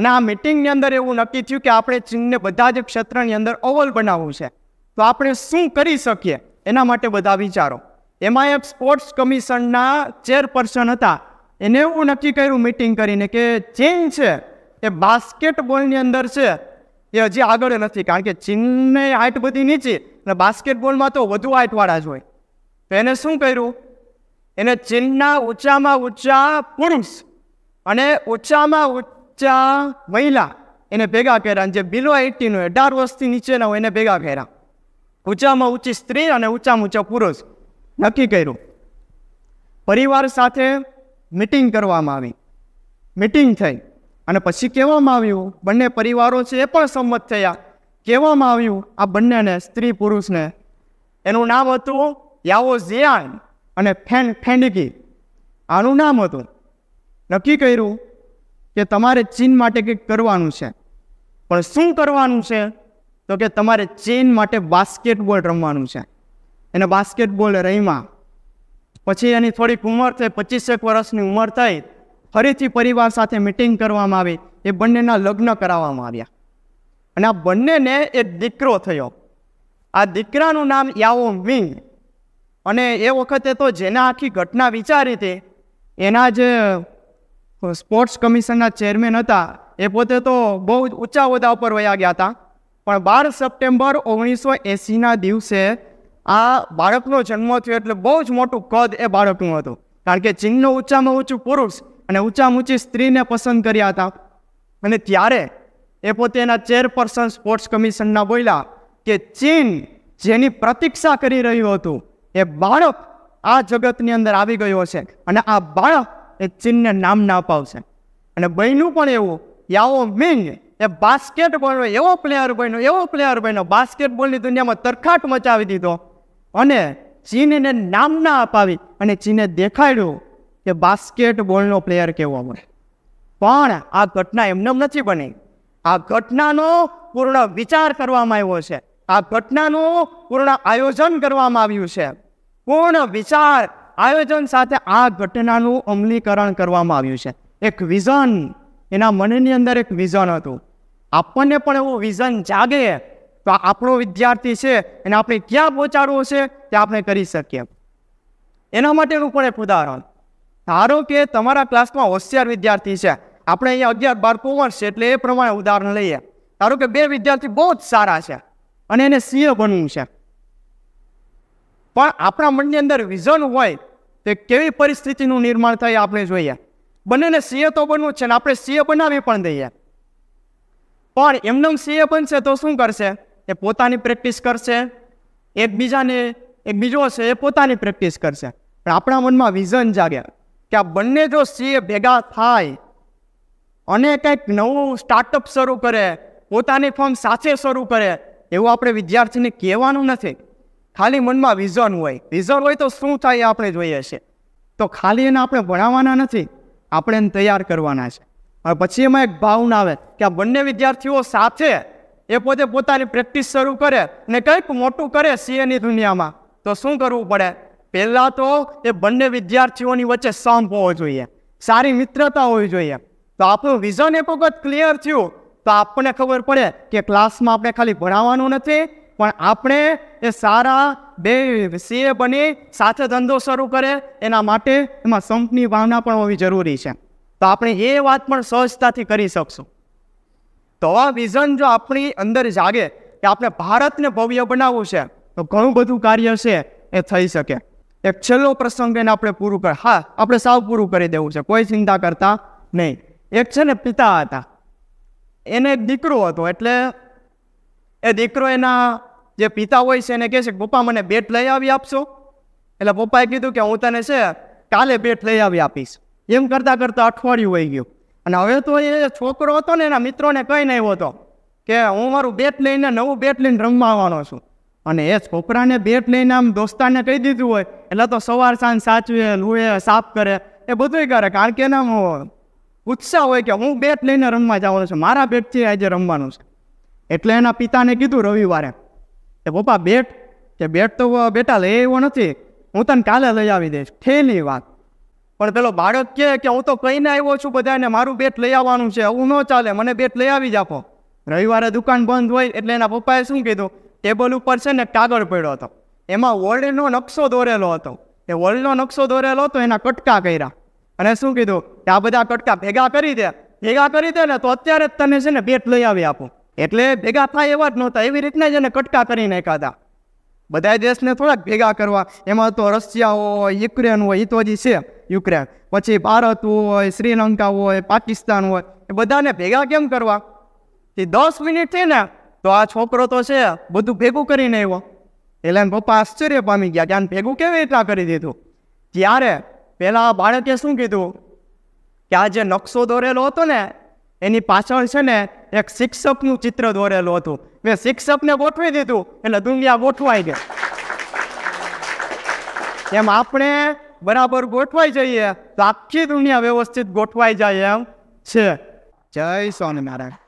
અને આ મિટિંગની અંદર એવું નક્કી થયું કે આપણે ચીનને બધા જ ક્ષેત્રની અંદર અવલ બનાવવું છે તો આપણે શું કરી શકીએ એના માટે બધા વિચારો એમાં એક સ્પોર્ટ્સ કમિશનના ચેરપર્સન હતા એને એવું નક્કી કર્યું મિટિંગ કરીને કે ચીન છે એ બાસ્કેટબોલની અંદર છે એ હજી આગળ નથી કારણ કે ચીનની હાઇટ બધી નીચી અને બાસ્કેટબોલમાં તો વધુ હાઇટવાળા જ હોય તો એને શું કર્યું એને ચીનના ઊંચામાં ઊંચા પુરુષ અને ઊંચામાં ઊંચા મહિલા એને ભેગા કર્યા અને જે બિલો એટીન હોય અઢાર વર્ષથી નીચેના હોય એને ભેગા કર્યા ઊંચામાં ઊંચી સ્ત્રી અને ઊંચામાં ઊંચા પુરુષ નક્કી કર્યું પરિવાર સાથે મિટિંગ કરવામાં આવી મિટિંગ થઈ અને પછી કહેવામાં આવ્યું બંને પરિવારો છે એ પણ સંમત થયા કહેવામાં આવ્યું આ બંનેને સ્ત્રી પુરુષને એનું નામ હતું યાવો ઝિયાન અને ફેન ફેનિકી આનું નામ હતું નક્કી કર્યું કે તમારે ચીન માટે કંઈક કરવાનું છે પણ શું કરવાનું છે તો કે તમારે ચીન માટે બાસ્કેટબોલ રમવાનું છે એને બાસ્કેટબોલ રમ્યા પછી એની થોડીક ઉંમર થઈ પચીસેક વર્ષની ઉંમર થઈ ફરીથી પરિવાર સાથે મિટિંગ કરવામાં આવી એ બંનેના લગ્ન કરાવવામાં આવ્યા અને આ બંનેને એક દીકરો થયો આ દીકરાનું નામ યાઓ મિંગ અને એ વખતે તો જેના આખી ઘટના વિચારી હતી એના જે સ્પોર્ટ્સ કમિશનના ચેરમેન હતા એ પોતે તો બહુ જ ઊંચા હોદ્દા ઉપર વયા ગયા હતા પણ બાર સપ્ટેમ્બર ઓગણીસો એંસીના દિવસે આ બાળકનો જન્મ થયો એટલે બહુ જ મોટું કદ એ બાળકનું હતું કારણ કે ચીનનો ઊંચામાં ઊંચું પુરુષ અને ઊંચામાં ઊંચી સ્ત્રીને પસંદ કર્યા હતા અને ત્યારે એ પોતેના ચેરપર્સન સ્પોર્ટ્સ કમિશનના બોલ્યા કે ચીન જેની પ્રતીક્ષા કરી રહ્યું હતું એ બાળક આ જગતની અંદર આવી ગયો છે અને આ બાળક એ ચીનને નામ ના અપાવશે અને બન્યું પણ એવું યાઓ મિંગ એ બાસ્કેટબોલનો એવો પ્લેયર બન્યો એવો પ્લેયર બન્યો બાસ્કેટબોલની દુનિયામાં તરખાટ મચાવી દીધો અને ચીનને નામ ના અપાવી અને ચીને દેખાડ્યું કે બાસ્કેટબોલનો પ્લેયર મળે પણ આ ઘટના એમને નથી બની આ ઘટનાનો પૂર્ણ વિચાર કરવામાં આવ્યો છે આ ઘટનાનું પૂર્ણ આયોજન કરવામાં આવ્યું છે પૂર્ણ વિચાર આયોજન સાથે આ ઘટનાનું અમલીકરણ કરવામાં આવ્યું છે એક વિઝન એના મનની અંદર એક વિઝન હતું આપણને પણ એવું વિઝન જાગે તો આપણો વિદ્યાર્થી છે એને આપણે ક્યાં પહોંચાડવો છે તે આપણે કરી શકીએ એના માટેનું પણ એક ઉદાહરણ ધારો કે તમારા ક્લાસમાં હોશિયાર વિદ્યાર્થી છે આપણે અહીંયા અગિયાર બાર કોમર્સ છે એટલે એ પ્રમાણે ઉદાહરણ લઈએ ધારો કે બે વિદ્યાર્થી બહુ જ સારા છે અને એને સીએ બનવું છે પણ આપણા મનની અંદર વિઝન હોય તો કેવી પરિસ્થિતિનું નિર્માણ થાય આપણે જોઈએ બંનેને સીએ તો બનવું જ છે ને આપણે સીએ બનાવી પણ દઈએ પણ એમનેમ સીએ બનશે તો શું કરશે એ પોતાની પ્રેક્ટિસ કરશે એકબીજાને એક બીજો હશે એ પોતાની પ્રેક્ટિસ કરશે પણ આપણા મનમાં વિઝન જાગે કે આ બંને જો સિંહ ભેગા થાય અને કંઈક નવું સ્ટાર્ટઅપ શરૂ કરે પોતાની ફોર્મ સાથે શરૂ કરે એવું આપણે વિદ્યાર્થીને કહેવાનું નથી ખાલી મનમાં વિઝન હોય વિઝન હોય તો શું થાય આપણે જોઈએ છે તો ખાલી એને આપણે ભણાવવાના નથી આપણે એને તૈયાર કરવાના છે હવે પછી એમાં એક ભાવના આવે કે આ બંને વિદ્યાર્થીઓ સાથે એ પોતે પોતાની પ્રેક્ટિસ શરૂ કરે અને કંઈક મોટું કરે સીએની દુનિયામાં તો શું કરવું પડે પહેલાં તો એ બંને વિદ્યાર્થીઓની વચ્ચે સંપ હોવો જોઈએ સારી મિત્રતા હોવી જોઈએ તો આપણું વિઝન એક વખત ક્લિયર થયું તો આપણને ખબર પડે કે ક્લાસમાં આપણે ખાલી ભણાવવાનું નથી પણ આપણે એ સારા બે સીએ બની સાથે ધંધો શરૂ કરે એના માટે એમાં સંપની ભાવના પણ હોવી જરૂરી છે તો આપણે એ વાત પણ સહજતાથી કરી શકશું તો આ વિઝન જો આપણી અંદર જાગે કે આપણે ભારતને ભવ્ય બનાવવું છે તો ઘણું બધું કાર્ય છે એ થઈ શકે એક છેલ્લો પ્રસંગ એને આપણે પૂરું કર હા આપણે સાવ પૂરું કરી દેવું છે કોઈ ચિંતા કરતા નહીં એક છે ને પિતા હતા એને એક દીકરો હતો એટલે એ દીકરો એના જે પિતા હોય છે એને કહે છે કે પપ્પા મને બેટ લઈ આવી આપશો એટલે પપ્પાએ કીધું કે હું તને છે કાલે બેટ લઈ આવી આપીશ એમ કરતાં કરતાં અઠવાડિયું હોઈ ગયું અને હવે તો એ છોકરો હતો ને એના મિત્રોને કંઈ નહીં હતો કે હું મારું બેટ લઈને નવું બેટ લઈને રમવા આવવાનો છું અને એ છોકરાને બેટ લઈને આમ દોસ્તાને કહી દીધું હોય એટલે તો સવાર સાંજ સાચવે લુએ સાફ કરે એ બધું કરે કારણ કે એના ઉત્સાહ હોય કે હું બેટ લઈને રમવા જવાનું છે મારા બેટથી આજે રમવાનું છે એટલે એના પિતાને કીધું રવિવારે કે પપ્પા બેટ કે બેટ તો બેટા લઈ આવ્યો નથી હું તને કાલે લઈ આવી દઈશ ઠેલી વાત પણ પેલો બાળક કહે કે હું તો કહીને આવ્યો છું બધાને મારું બેટ લઈ આવવાનું છે હું ન ચાલે મને બેટ લઈ આવી જ આપો રવિવારે દુકાન બંધ હોય એટલે એના પપ્પાએ શું કીધું ટેબલ ઉપર છે ને કાગળ પડ્યો હતો એમાં વર્લ્ડનો નકશો દોરેલો હતો એ વર્લ્ડનો નકશો દોરેલો હતો એના કટકા કર્યા અને શું કીધું કે આ બધા કટકા ભેગા કરી દે ભેગા કરી દે ને તો અત્યારે જ તને છે ને ભેટ લઈ આવી આપો એટલે ભેગા થાય એવા જ નહોતા એવી રીતના જ એને કટકા કરી નાખ્યા હતા બધા દેશને થોડાક ભેગા કરવા એમાં તો રશિયા હોય યુક્રેન હોય એ તો હજી છે યુક્રેન પછી ભારત હોય શ્રીલંકા હોય પાકિસ્તાન હોય એ બધાને ભેગા કેમ કરવા તે દસ મિનિટ થઈ ને તો આ છોકરો તો છે બધું ભેગું કરીને આવ્યો એટલે પપ્પા આશ્ચર્ય પામી ગયા કે ભેગું કેવી રીતના કરી દીધું ત્યારે પહેલાં બાળકે શું કીધું કે આ જે નકશો દોરેલો હતો ને એની પાછળ છે ને એક શિક્ષકનું ચિત્ર દોરેલું હતું મેં શિક્ષકને ગોઠવી દીધું એટલે દુનિયા ગોઠવાઈ ગઈ એમ આપણે બરાબર ગોઠવાઈ જઈએ તો આખી દુનિયા વ્યવસ્થિત ગોઠવાઈ જાય એમ છે જય સ્વામિનારાયણ